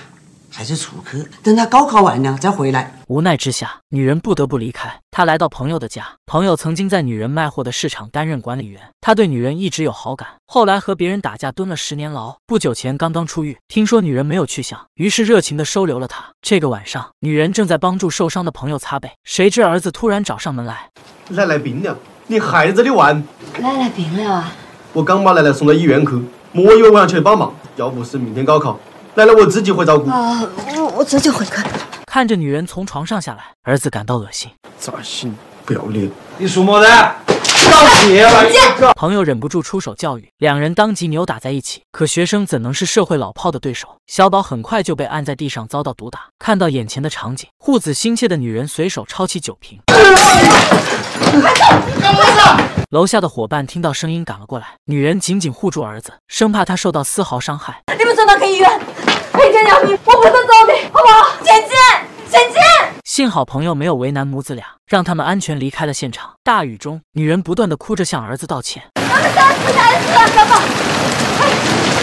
还是出去，等他高考完了再回来。无奈之下，女人不得不离开。她来到朋友的家，朋友曾经在女人卖货的市场担任管理员，他对女人一直有好感。后来和别人打架蹲了十年牢，不久前刚刚出狱。听说女人没有去向，于是热情的收留了她。这个晚上，女人正在帮助受伤的朋友擦背，谁知儿子突然找上门来。奶奶病了，你孩子的碗。”“奶奶病了啊！我刚把奶奶送到医院去，我以为我要去帮忙。要不是明天高考。来来，我自己会照顾。我我自己会看。看着女人从床上下来，儿子感到恶心。扎心，不要脸！你属么的？朋友忍不住出手教育，两人当即扭打在一起。可学生怎能是社会老炮的对手？小宝很快就被按在地上遭到毒打。看到眼前的场景，护子心切的女人随手抄起酒瓶。楼下的伙伴听到声音赶了过来，女人紧紧护住儿子，生怕他受到丝毫伤害。你们送去医院陪姐姐，我不送走你，好不好？姐姐，姐姐。幸好朋友没有为难母子俩，让他们安全离开了现场。大雨中，女人不断的哭着向儿子道歉：“儿子，儿子，爸爸，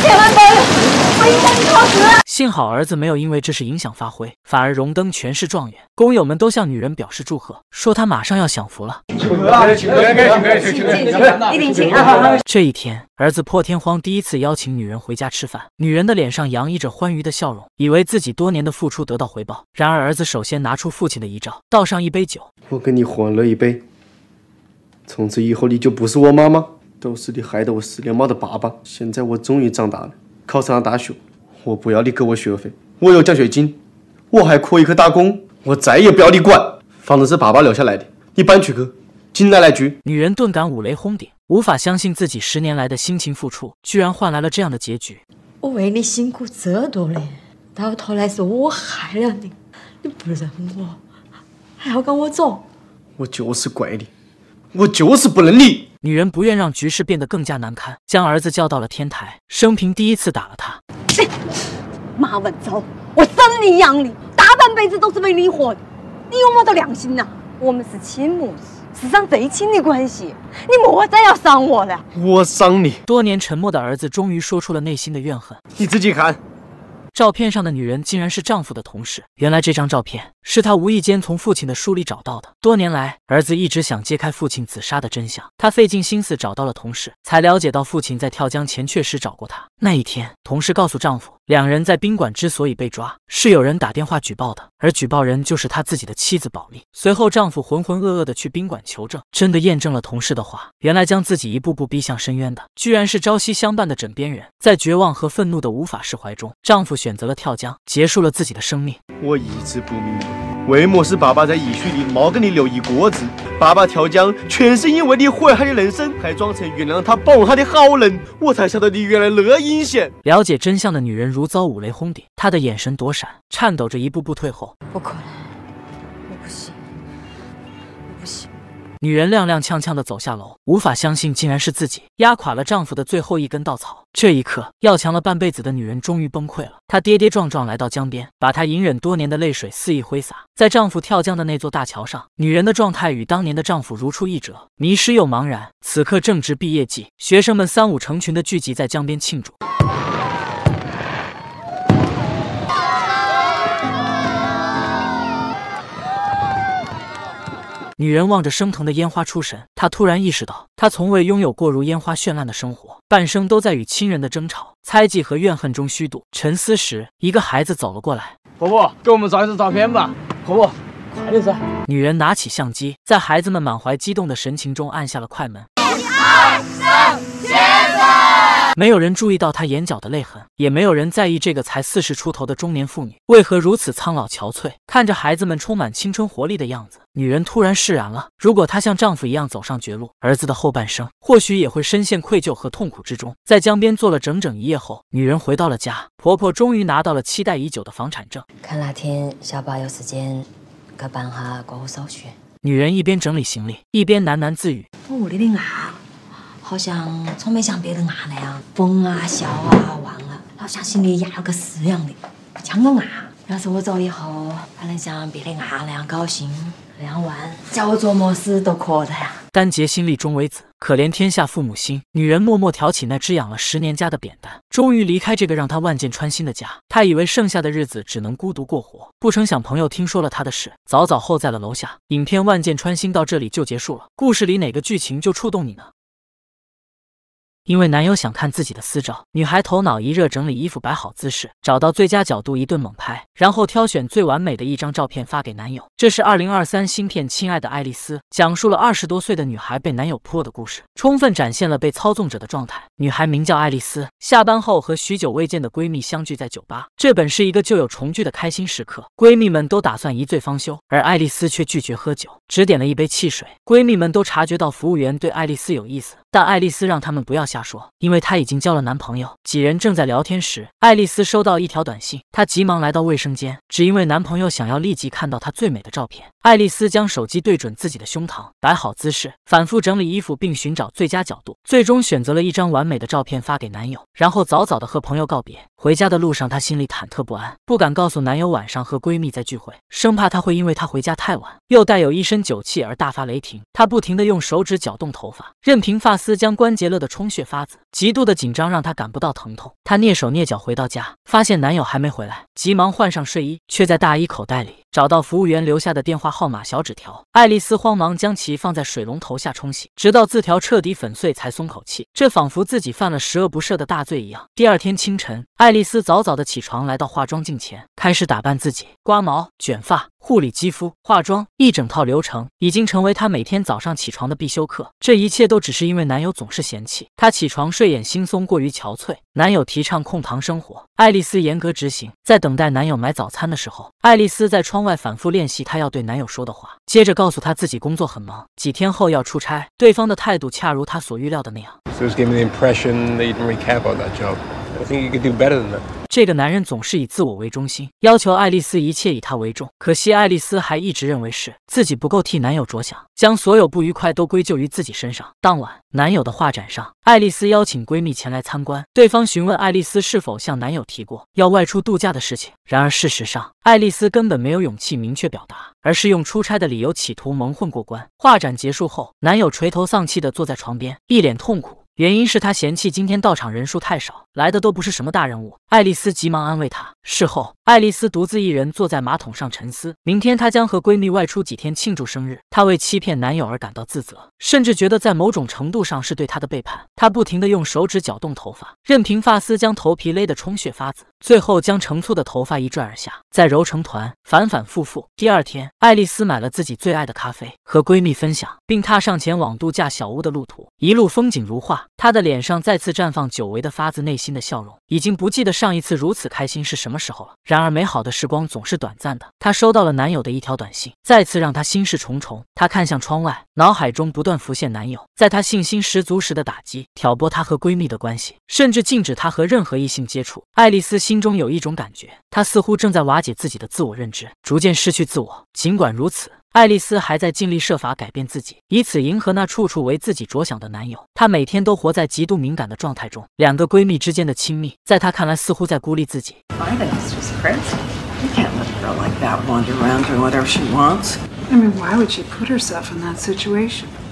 千万保佑，我一定考幸好儿子没有因为这事影响发挥，反而荣登全市状元。工友们都向女人表示祝贺，说她马上要享福了。这一天，儿子破天荒第一次邀请女人回家吃饭，女人的脸上洋溢着欢愉的笑容，以为自己多年的付出得到回报。然而，儿子首先拿出。父亲的遗照，倒上一杯酒，我跟你喝了一杯。从此以后，你就不是我妈妈，都是你害得我失了妈的爸爸。现在我终于长大了，考上了大学。我不要你给我学费，我有奖学金，我还可以去打工。我再也不要你管。房子是爸爸留下来的，你搬出去，进来来住。女人顿感五雷轰顶，无法相信自己十年来的辛勤付出，居然换来了这样的结局。我为你辛苦这么多年，到头来是我害了你。你不认我，还要赶我走，我就是怪你，我就是不能理。女人不愿让局势变得更加难堪，将儿子叫到了天台，生平第一次打了他。马文昭，我生你养你，大半辈子都是为你活的，你有没得良心呐？我们是亲母子，世上最亲的关系，你莫再要伤我了。我伤你。多年沉默的儿子终于说出了内心的怨恨，你自己看。照片上的女人竟然是丈夫的同事。原来这张照片是她无意间从父亲的书里找到的。多年来，儿子一直想揭开父亲自杀的真相。他费尽心思找到了同事，才了解到父亲在跳江前确实找过他。那一天，同事告诉丈夫。两人在宾馆之所以被抓，是有人打电话举报的，而举报人就是他自己的妻子保利。随后，丈夫浑浑噩噩的去宾馆求证，真的验证了同事的话。原来，将自己一步步逼向深渊的，居然是朝夕相伴的枕边人。在绝望和愤怒的无法释怀中，丈夫选择了跳江，结束了自己的生命。我一直不明白，为么是爸爸在遗书里没给你留一个字？爸爸跳江，全是因为你毁他的人生，还装成原谅他、护他的好人，我才晓得你原来那阴险。了解真相的女人如。如遭五雷轰顶，他的眼神躲闪，颤抖着一步步退后。不可能，我不行，我不行。女人踉踉跄跄的走下楼，无法相信竟然是自己压垮了丈夫的最后一根稻草。这一刻，要强了半辈子的女人终于崩溃了。她跌跌撞撞来到江边，把她隐忍多年的泪水肆意挥洒在丈夫跳江的那座大桥上。女人的状态与当年的丈夫如出一辙，迷失又茫然。此刻正值毕业季，学生们三五成群的聚集在江边庆祝。女人望着升腾的烟花出神，她突然意识到，她从未拥有过如烟花绚烂的生活，半生都在与亲人的争吵、猜忌和怨恨中虚度。沉思时，一个孩子走了过来：“婆婆，给我们照一张照片吧。”“婆婆，快点！”噻！女人拿起相机，在孩子们满怀激动的神情中按下了快门。没有人注意到她眼角的泪痕，也没有人在意这个才四十出头的中年妇女为何如此苍老憔悴。看着孩子们充满青春活力的样子，女人突然释然了。如果她像丈夫一样走上绝路，儿子的后半生或许也会深陷愧疚和痛苦之中。在江边坐了整整一夜后，女人回到了家。婆婆终于拿到了期待已久的房产证。看那天小宝有时间，该办下过户手续。女人一边整理行李，一边喃喃自语。我屋里那。好像从没像别的伢那样疯啊、笑啊、玩啊，好像心里压了个死一样的。像个伢，要是我走以后，还能像别的伢那样高兴、那样玩，叫我做么事都可的呀。丹杰心里终为子，可怜天下父母心。女人默默挑起那只养了十年家的扁担，终于离开这个让她万箭穿心的家。她以为剩下的日子只能孤独过活，不成想朋友听说了她的事，早早候在了楼下。影片《万箭穿心》到这里就结束了。故事里哪个剧情就触动你呢？因为男友想看自己的私照，女孩头脑一热，整理衣服，摆好姿势，找到最佳角度，一顿猛拍，然后挑选最完美的一张照片发给男友。这是二零二三新片《亲爱的爱丽丝》，讲述了二十多岁的女孩被男友泼的故事，充分展现了被操纵者的状态。女孩名叫爱丽丝，下班后和许久未见的闺蜜相聚在酒吧，这本是一个旧友重聚的开心时刻，闺蜜们都打算一醉方休，而爱丽丝却拒绝喝酒，只点了一杯汽水。闺蜜们都察觉到服务员对爱丽丝有意思。但爱丽丝让他们不要瞎说，因为她已经交了男朋友。几人正在聊天时，爱丽丝收到一条短信，她急忙来到卫生间，只因为男朋友想要立即看到她最美的照片。爱丽丝将手机对准自己的胸膛，摆好姿势，反复整理衣服，并寻找最佳角度，最终选择了一张完美的照片发给男友。然后早早的和朋友告别，回家的路上，她心里忐忑不安，不敢告诉男友晚上和闺蜜在聚会，生怕他会因为她回家太晚，又带有一身酒气而大发雷霆。她不停地用手指搅动头发，任凭发。斯将关节勒得充血发紫，极度的紧张让他感不到疼痛。他蹑手蹑脚回到家，发现男友还没回来，急忙换上睡衣，却在大衣口袋里。找到服务员留下的电话号码小纸条，爱丽丝慌忙将其放在水龙头下冲洗，直到字条彻底粉碎才松口气。这仿佛自己犯了十恶不赦的大罪一样。第二天清晨，爱丽丝早早的起床，来到化妆镜前，开始打扮自己：刮毛、卷发、护理肌肤、化妆，一整套流程已经成为她每天早上起床的必修课。这一切都只是因为男友总是嫌弃她起床睡眼惺忪，过于憔悴。男友提倡控糖生活，爱丽丝严格执行。在等待男友买早餐的时候，爱丽丝在窗。外反复练习，她要对男友说的话，接着告诉他自己工作很忙，几天后要出差。对方的态度恰如她所预料的那样。这个男人总是以自我为中心，要求爱丽丝一切以他为重。可惜爱丽丝还一直认为是自己不够替男友着想，将所有不愉快都归咎于自己身上。当晚，男友的画展上，爱丽丝邀请闺蜜前来参观。对方询问爱丽丝是否向男友提过要外出度假的事情，然而事实上，爱丽丝根本没有勇气明确表达，而是用出差的理由企图蒙混过关。画展结束后，男友垂头丧气地坐在床边，一脸痛苦。原因是他嫌弃今天到场人数太少，来的都不是什么大人物。爱丽丝急忙安慰他。事后，爱丽丝独自一人坐在马桶上沉思，明天她将和闺蜜外出几天庆祝生日。她为欺骗男友而感到自责，甚至觉得在某种程度上是对他的背叛。她不停的用手指搅动头发，任凭发丝将头皮勒得充血发紫。最后将成簇的头发一拽而下，再揉成团，反反复复。第二天，爱丽丝买了自己最爱的咖啡，和闺蜜分享，并踏上前往度假小屋的路途。一路风景如画，她的脸上再次绽放久违的发自内心的笑容，已经不记得上一次如此开心是什么时候了。然而，美好的时光总是短暂的。她收到了男友的一条短信，再次让她心事重重。她看向窗外，脑海中不断浮现男友在她信心十足时的打击、挑拨她和闺蜜的关系，甚至禁止她和任何异性接触。爱丽丝心。心中有一种感觉，她似乎正在瓦解自己的自我认知，逐渐失去自我。尽管如此，爱丽丝还在尽力设法改变自己，以此迎合那处处为自己着想的男友。她每天都活在极度敏感的状态中。两个闺蜜之间的亲密，在她看来似乎在孤立自己。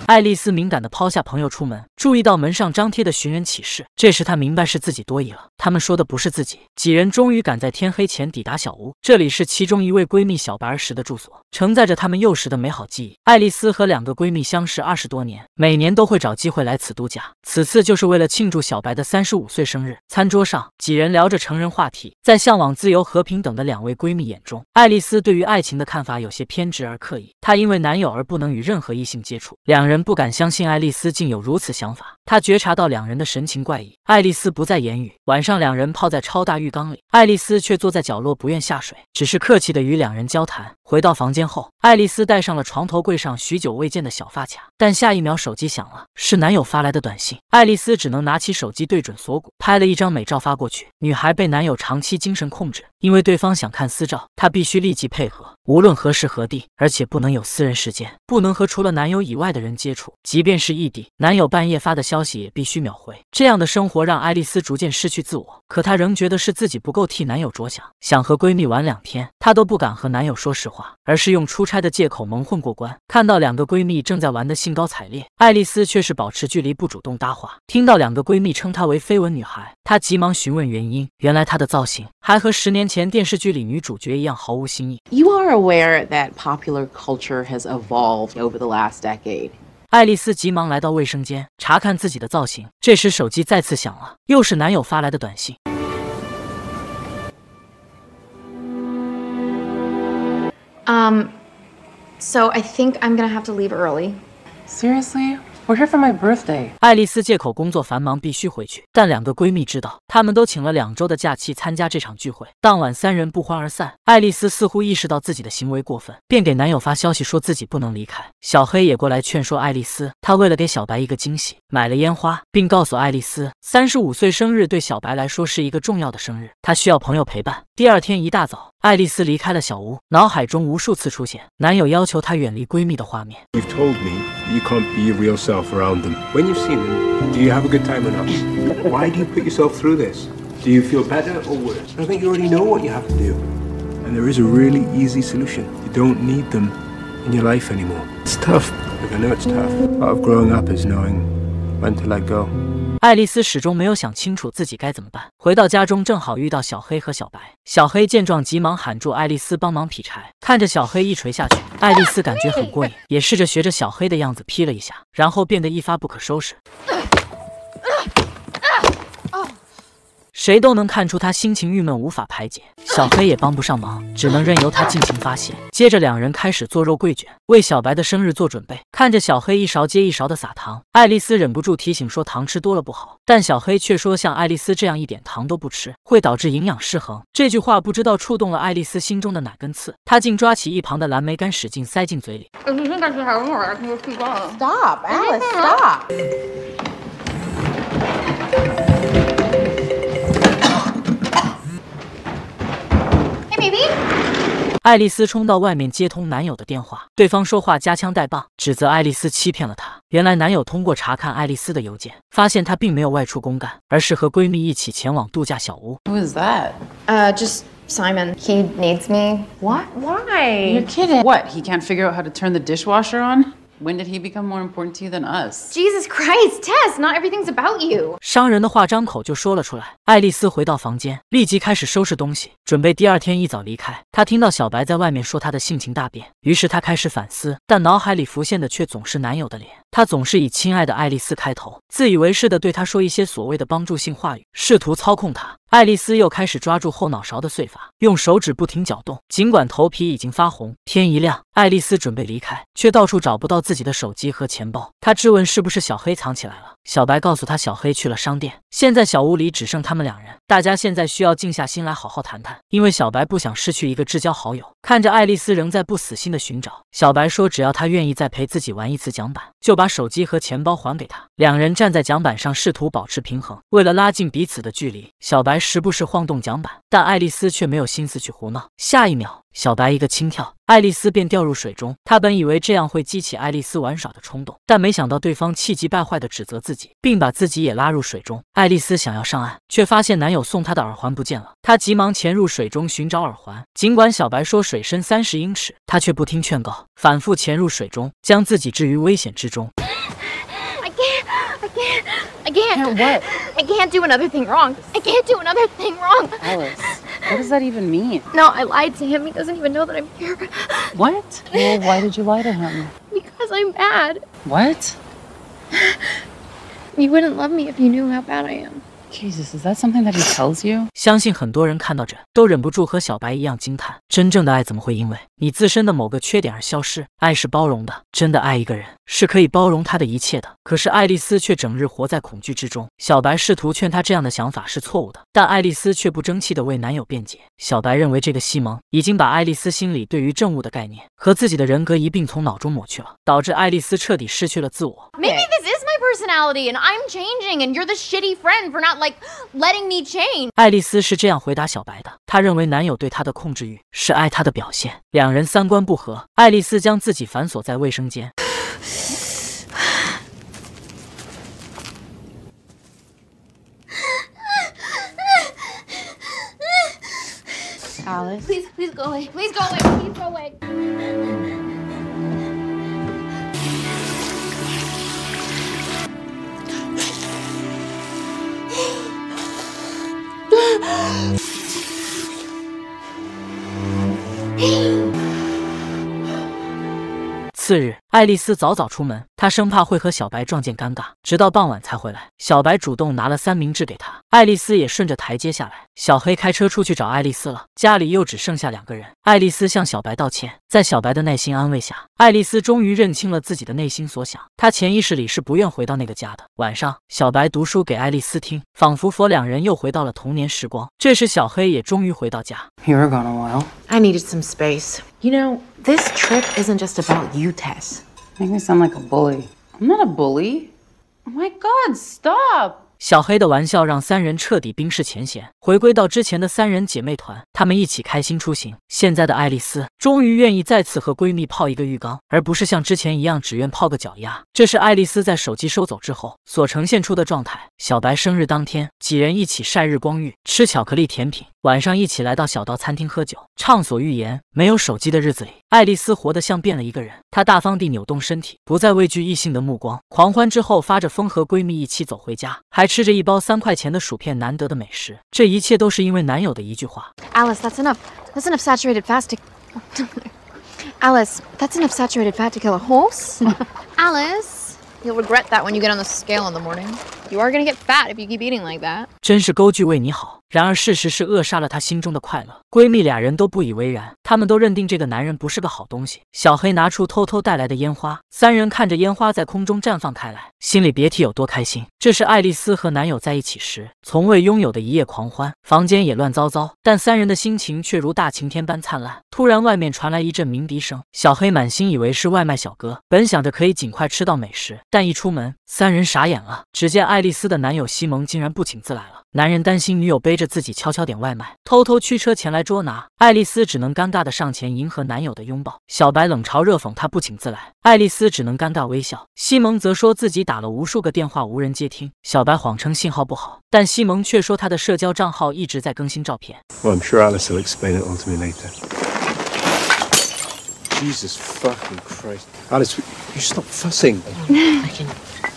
爱丽丝敏感地抛下朋友出门，注意到门上张贴的寻人启事。这时她明白是自己多疑了。他们说的不是自己。几人终于赶在天黑前抵达小屋，这里是其中一位闺蜜小白儿时的住所，承载着他们幼时的美好记忆。爱丽丝和两个闺蜜相识二十多年，每年都会找机会来此度假，此次就是为了庆祝小白的三十五岁生日。餐桌上，几人聊着成人话题，在向往自由和平等的两位闺蜜眼中，爱丽丝对于爱情的看法有些偏执而刻意。她因为男友而不能与任何异性接触，两人不敢相信爱丽丝竟有如此想法。她觉察到两人的神情怪异，爱丽丝不再言语。晚上。让两人泡在超大浴缸里，爱丽丝却坐在角落不愿下水，只是客气的与两人交谈。回到房间后，爱丽丝戴上了床头柜上许久未见的小发卡，但下一秒手机响了，是男友发来的短信。爱丽丝只能拿起手机对准锁骨拍了一张美照发过去。女孩被男友长期精神控制。因为对方想看私照，她必须立即配合，无论何时何地，而且不能有私人时间，不能和除了男友以外的人接触，即便是异地，男友半夜发的消息也必须秒回。这样的生活让爱丽丝逐渐失去自我，可她仍觉得是自己不够替男友着想。想和闺蜜玩两天，她都不敢和男友说实话，而是用出差的借口蒙混过关。看到两个闺蜜正在玩的兴高采烈，爱丽丝却是保持距离，不主动搭话。听到两个闺蜜称她为绯闻女孩，她急忙询问原因，原来她的造型还和十年。前电视剧里女主角一样毫无新意。You are aware that popular culture has evolved over the last decade. 爱丽丝急忙来到卫生间查看自己的造型，这时手机再次响了，又是男友发来的短信。Um, so I think I'm gonna have to leave early. Seriously? birthday. my here We're for 爱丽丝借口工作繁忙必须回去，但两个闺蜜知道，她们都请了两周的假期参加这场聚会。当晚三人不欢而散，爱丽丝似乎意识到自己的行为过分，便给男友发消息说自己不能离开。小黑也过来劝说爱丽丝，她为了给小白一个惊喜，买了烟花，并告诉爱丽丝，三十五岁生日对小白来说是一个重要的生日，她需要朋友陪伴。第二天一大早，爱丽丝离开了小屋，脑海中无数次出现男友要求她远离闺蜜的画面。You've told me you can't be your real self around them. When you've seen them, do you have a good time enough? Why do you put yourself through this? Do you feel better or worse? I think you already know what you have to do. And there is a really easy solution. You don't need them in your life anymore. It's tough. I know it's tough. Part of growing up is knowing when to let go. 爱丽丝始终没有想清楚自己该怎么办。回到家中，正好遇到小黑和小白。小黑见状，急忙喊住爱丽丝帮忙劈柴。看着小黑一锤下去，爱丽丝感觉很过瘾，也试着学着小黑的样子劈了一下，然后变得一发不可收拾。谁都能看出他心情郁闷，无法排解。小黑也帮不上忙，只能任由他尽情发泄。接着，两人开始做肉桂卷，为小白的生日做准备。看着小黑一勺接一勺的撒糖，爱丽丝忍不住提醒说：“糖吃多了不好。”但小黑却说：“像爱丽丝这样一点糖都不吃，会导致营养失衡。”这句话不知道触动了爱丽丝心中的哪根刺，她竟抓起一旁的蓝莓干，使劲塞进嘴里。Stop, Alice, stop. 爱丽丝冲到外面接通男友的电话，对方说话夹枪带棒，指责爱丽丝欺骗了他。原来男友通过查看爱丽丝的邮件，发现她并没有外出公干，而是和闺蜜一起前往度假小屋。Who is that? Uh, just Simon. He needs me. What? Why? You're kidding. What? He can't figure out how to turn the dishwasher on? When did he become more important to you than us? Jesus Christ, Tess! Not everything's about you. 商人的话张口就说了出来。爱丽丝回到房间，立即开始收拾东西，准备第二天一早离开。她听到小白在外面说她的性情大变，于是她开始反思，但脑海里浮现的却总是男友的脸。他总是以“亲爱的爱丽丝”开头，自以为是的对她说一些所谓的帮助性话语，试图操控她。爱丽丝又开始抓住后脑勺的碎发，用手指不停搅动，尽管头皮已经发红。天一亮，爱丽丝准备离开，却到处找不到自己的手机和钱包。她质问是不是小黑藏起来了。小白告诉他，小黑去了商店。现在小屋里只剩他们两人，大家现在需要静下心来好好谈谈，因为小白不想失去一个至交好友。看着爱丽丝仍在不死心地寻找，小白说：“只要她愿意再陪自己玩一次桨板，就把手机和钱包还给她。”两人站在桨板上，试图保持平衡。为了拉近彼此的距离，小白时不时晃动桨板，但爱丽丝却没有心思去胡闹。下一秒。小白一个轻跳，爱丽丝便掉入水中。他本以为这样会激起爱丽丝玩耍的冲动，但没想到对方气急败坏地指责自己，并把自己也拉入水中。爱丽丝想要上岸，却发现男友送她的耳环不见了。她急忙潜入水中寻找耳环，尽管小白说水深三十英尺，她却不听劝告，反复潜入水中，将自己置于危险之中。What does that even mean? No, I lied to him. He doesn't even know that I'm here. What? Well, why did you lie to him? Because I'm bad. What? You wouldn't love me if you knew how bad I am. Jesus, something he is tells that that you? 相信很多人看到这，都忍不住和小白一样惊叹：真正的爱怎么会因为你自身的某个缺点而消失？爱是包容的，真的爱一个人是可以包容他的一切的。可是爱丽丝却整日活在恐惧之中。小白试图劝她，这样的想法是错误的，但爱丽丝却不争气的为男友辩解。小白认为这个西蒙已经把爱丽丝心里对于正物的概念和自己的人格一并从脑中抹去了，导致爱丽丝彻底失去了自我。personality and I'm changing and you're the shitty friend for not like letting me change. Alice, please, please go away. Please go away. Please go away. Hey! 次日，爱丽丝早早出门，她生怕会和小白撞见尴尬，直到傍晚才回来。小白主动拿了三明治给她，爱丽丝也顺着台阶下来。小黑开车出去找爱丽丝了，家里又只剩下两个人。爱丽丝向小白道歉，在小白的耐心安慰下，爱丽丝终于认清了自己的内心所想，她潜意识里是不愿回到那个家的。晚上，小白读书给爱丽丝听，仿佛佛两人又回到了童年时光。这时，小黑也终于回到家。You know, this trip isn't just about you, Tess. Make me sound like a bully. I'm not a bully. Oh my God, stop. 小黑的玩笑让三人彻底冰释前嫌，回归到之前的三人姐妹团，她们一起开心出行。现在的爱丽丝终于愿意再次和闺蜜泡一个浴缸，而不是像之前一样只愿泡个脚丫。这是爱丽丝在手机收走之后所呈现出的状态。小白生日当天，几人一起晒日光浴，吃巧克力甜品，晚上一起来到小道餐厅喝酒，畅所欲言。没有手机的日子里，爱丽丝活得像变了一个人。她大方地扭动身体，不再畏惧异性的目光。狂欢之后，发着疯和闺蜜一起走回家，还。吃着一包三块钱的薯片，难得的美食。这一切都是因为男友的一句话。Alice, that's enough. That's enough saturated fat to Alice, that's enough saturated fat to kill a horse. Alice, you'll regret that when you get on the scale in the morning. You are gonna get fat if you keep eating like that。真是勾具为你好。然而，事实是扼杀了她心中的快乐。闺蜜俩人都不以为然，她们都认定这个男人不是个好东西。小黑拿出偷偷带来的烟花，三人看着烟花在空中绽放开来，心里别提有多开心。这是爱丽丝和男友在一起时从未拥有的一夜狂欢。房间也乱糟糟，但三人的心情却如大晴天般灿烂。突然，外面传来一阵鸣笛声，小黑满心以为是外卖小哥，本想着可以尽快吃到美食，但一出门，三人傻眼了。只见爱丽丝的男友西蒙竟然不请自来了。男人担心女友背着自己悄悄点外卖，偷偷驱车前来捉拿。爱丽丝只能尴尬的上前迎合男友的拥抱。小白冷嘲热讽，他不请自来。爱丽丝只能尴尬微笑。西蒙则说自己打了无数个电话无人接听。小白谎称信号不好，但西蒙却说他的社交账号一直在更新照片。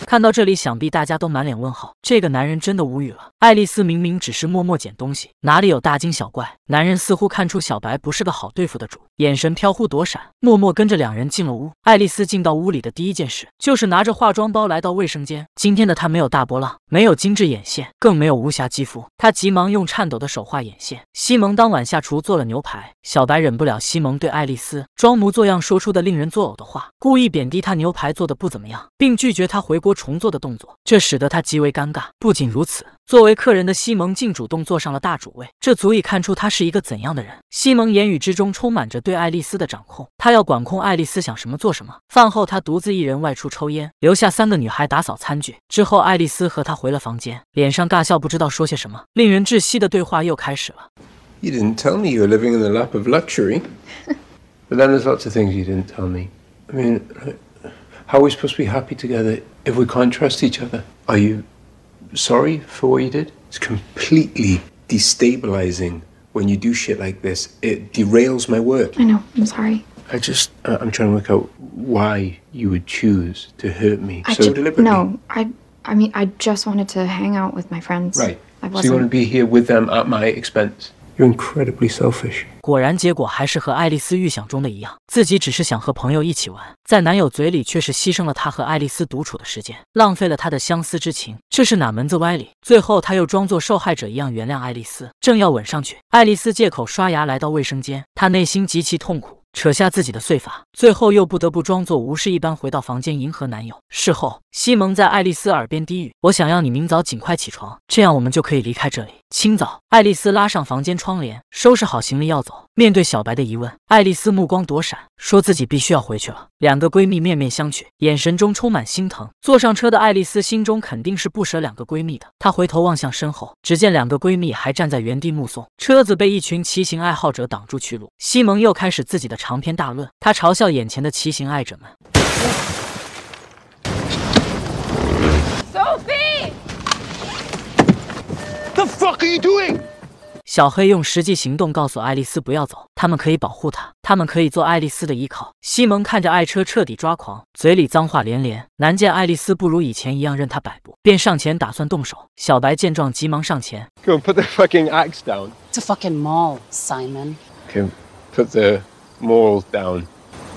看到这里，想必大家都满脸问号。这个男人真的无语了。爱丽丝明明只是默默捡东西，哪里有大惊小怪？男人似乎看出小白不是个好对付的主，眼神飘忽躲闪，默默跟着两人进了屋。爱丽丝进到屋里的第一件事就是拿着化妆包来到卫生间。今天的她没有大波浪，没有精致眼线，更没有无暇肌肤。她急忙用颤抖的手画眼线。西蒙当晚下厨做了牛排，小白忍不了西蒙对爱丽丝装模作样说出的令人作呕的话，故意贬低他牛排做的不怎么样，并拒绝他回锅重做的动作，这使得他极为尴尬。不仅如此。作为客人的西蒙竟主动坐上了大主位，这足以看出他是一个怎样的人。西蒙言语之中充满着对爱丽丝的掌控，他要管控爱丽丝想什么做什么。饭后，他独自一人外出抽烟，留下三个女孩打扫餐具。之后，爱丽丝和他回了房间，脸上尬笑，不知道说些什么。令人窒息的对话又开始了。You didn't tell me you were living in the lap of luxury, but then there's lots of things you didn't tell me. I mean, how are we supposed to be happy together if we can't trust each other? Are you? sorry for what you did? It's completely destabilizing when you do shit like this. It derails my work. I know. I'm sorry. I just, uh, I'm trying to work out why you would choose to hurt me I so ju- deliberately. No, I, I mean, I just wanted to hang out with my friends. Right. I wasn't. So you want to be here with them at my expense? incredibly selfish. You're 果然，结果还是和爱丽丝预想中的一样。自己只是想和朋友一起玩，在男友嘴里却是牺牲了她和爱丽丝独处的时间，浪费了她的相思之情。这是哪门子歪理？最后，他又装作受害者一样原谅爱丽丝，正要吻上去，爱丽丝借口刷牙来到卫生间。她内心极其痛苦，扯下自己的碎发，最后又不得不装作无事一般回到房间迎合男友。事后。西蒙在爱丽丝耳边低语：“我想要你明早尽快起床，这样我们就可以离开这里。”清早，爱丽丝拉上房间窗帘，收拾好行李要走。面对小白的疑问，爱丽丝目光躲闪，说自己必须要回去了。两个闺蜜面面相觑，眼神中充满心疼。坐上车的爱丽丝心中肯定是不舍两个闺蜜的，她回头望向身后，只见两个闺蜜还站在原地目送。车子被一群骑行爱好者挡住去路，西蒙又开始自己的长篇大论，他嘲笑眼前的骑行爱好者们。Sophie，the fuck are you doing？小黑用实际行动告诉爱丽丝不要走，他们可以保护她，他们可以做爱丽丝的依靠。西蒙看着爱车彻底抓狂，嘴里脏话连连。难见爱丽丝不如以前一样任他摆布，便上前打算动手。小白见状急忙上前。Go put the fucking axe down. It's a fucking mall, Simon. Can put the mall down,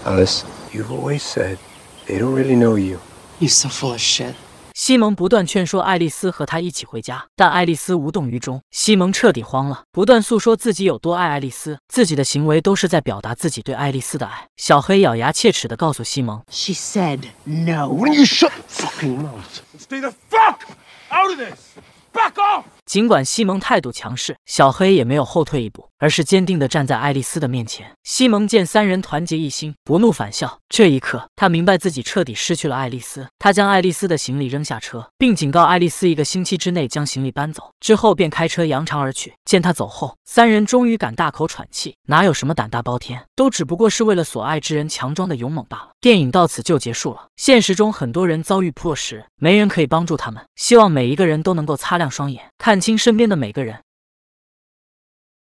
Alice? You've always said they don't really know you. You're so full of shit. 西蒙不断劝说爱丽丝和他一起回家，但爱丽丝无动于衷。西蒙彻底慌了，不断诉说自己有多爱爱丽丝，自己的行为都是在表达自己对爱丽丝的爱。小黑咬牙切齿地告诉西蒙：“She said no. When you shut fucking mouth a n stay the fuck out of this, back off.” 尽管西蒙态度强势，小黑也没有后退一步，而是坚定地站在爱丽丝的面前。西蒙见三人团结一心，不怒反笑。这一刻，他明白自己彻底失去了爱丽丝。他将爱丽丝的行李扔下车，并警告爱丽丝一个星期之内将行李搬走，之后便开车扬长而去。见他走后，三人终于敢大口喘气。哪有什么胆大包天，都只不过是为了所爱之人强装的勇猛罢了。电影到此就结束了。现实中，很多人遭遇迫时，没人可以帮助他们。希望每一个人都能够擦亮双眼，看。看清身边的每个人。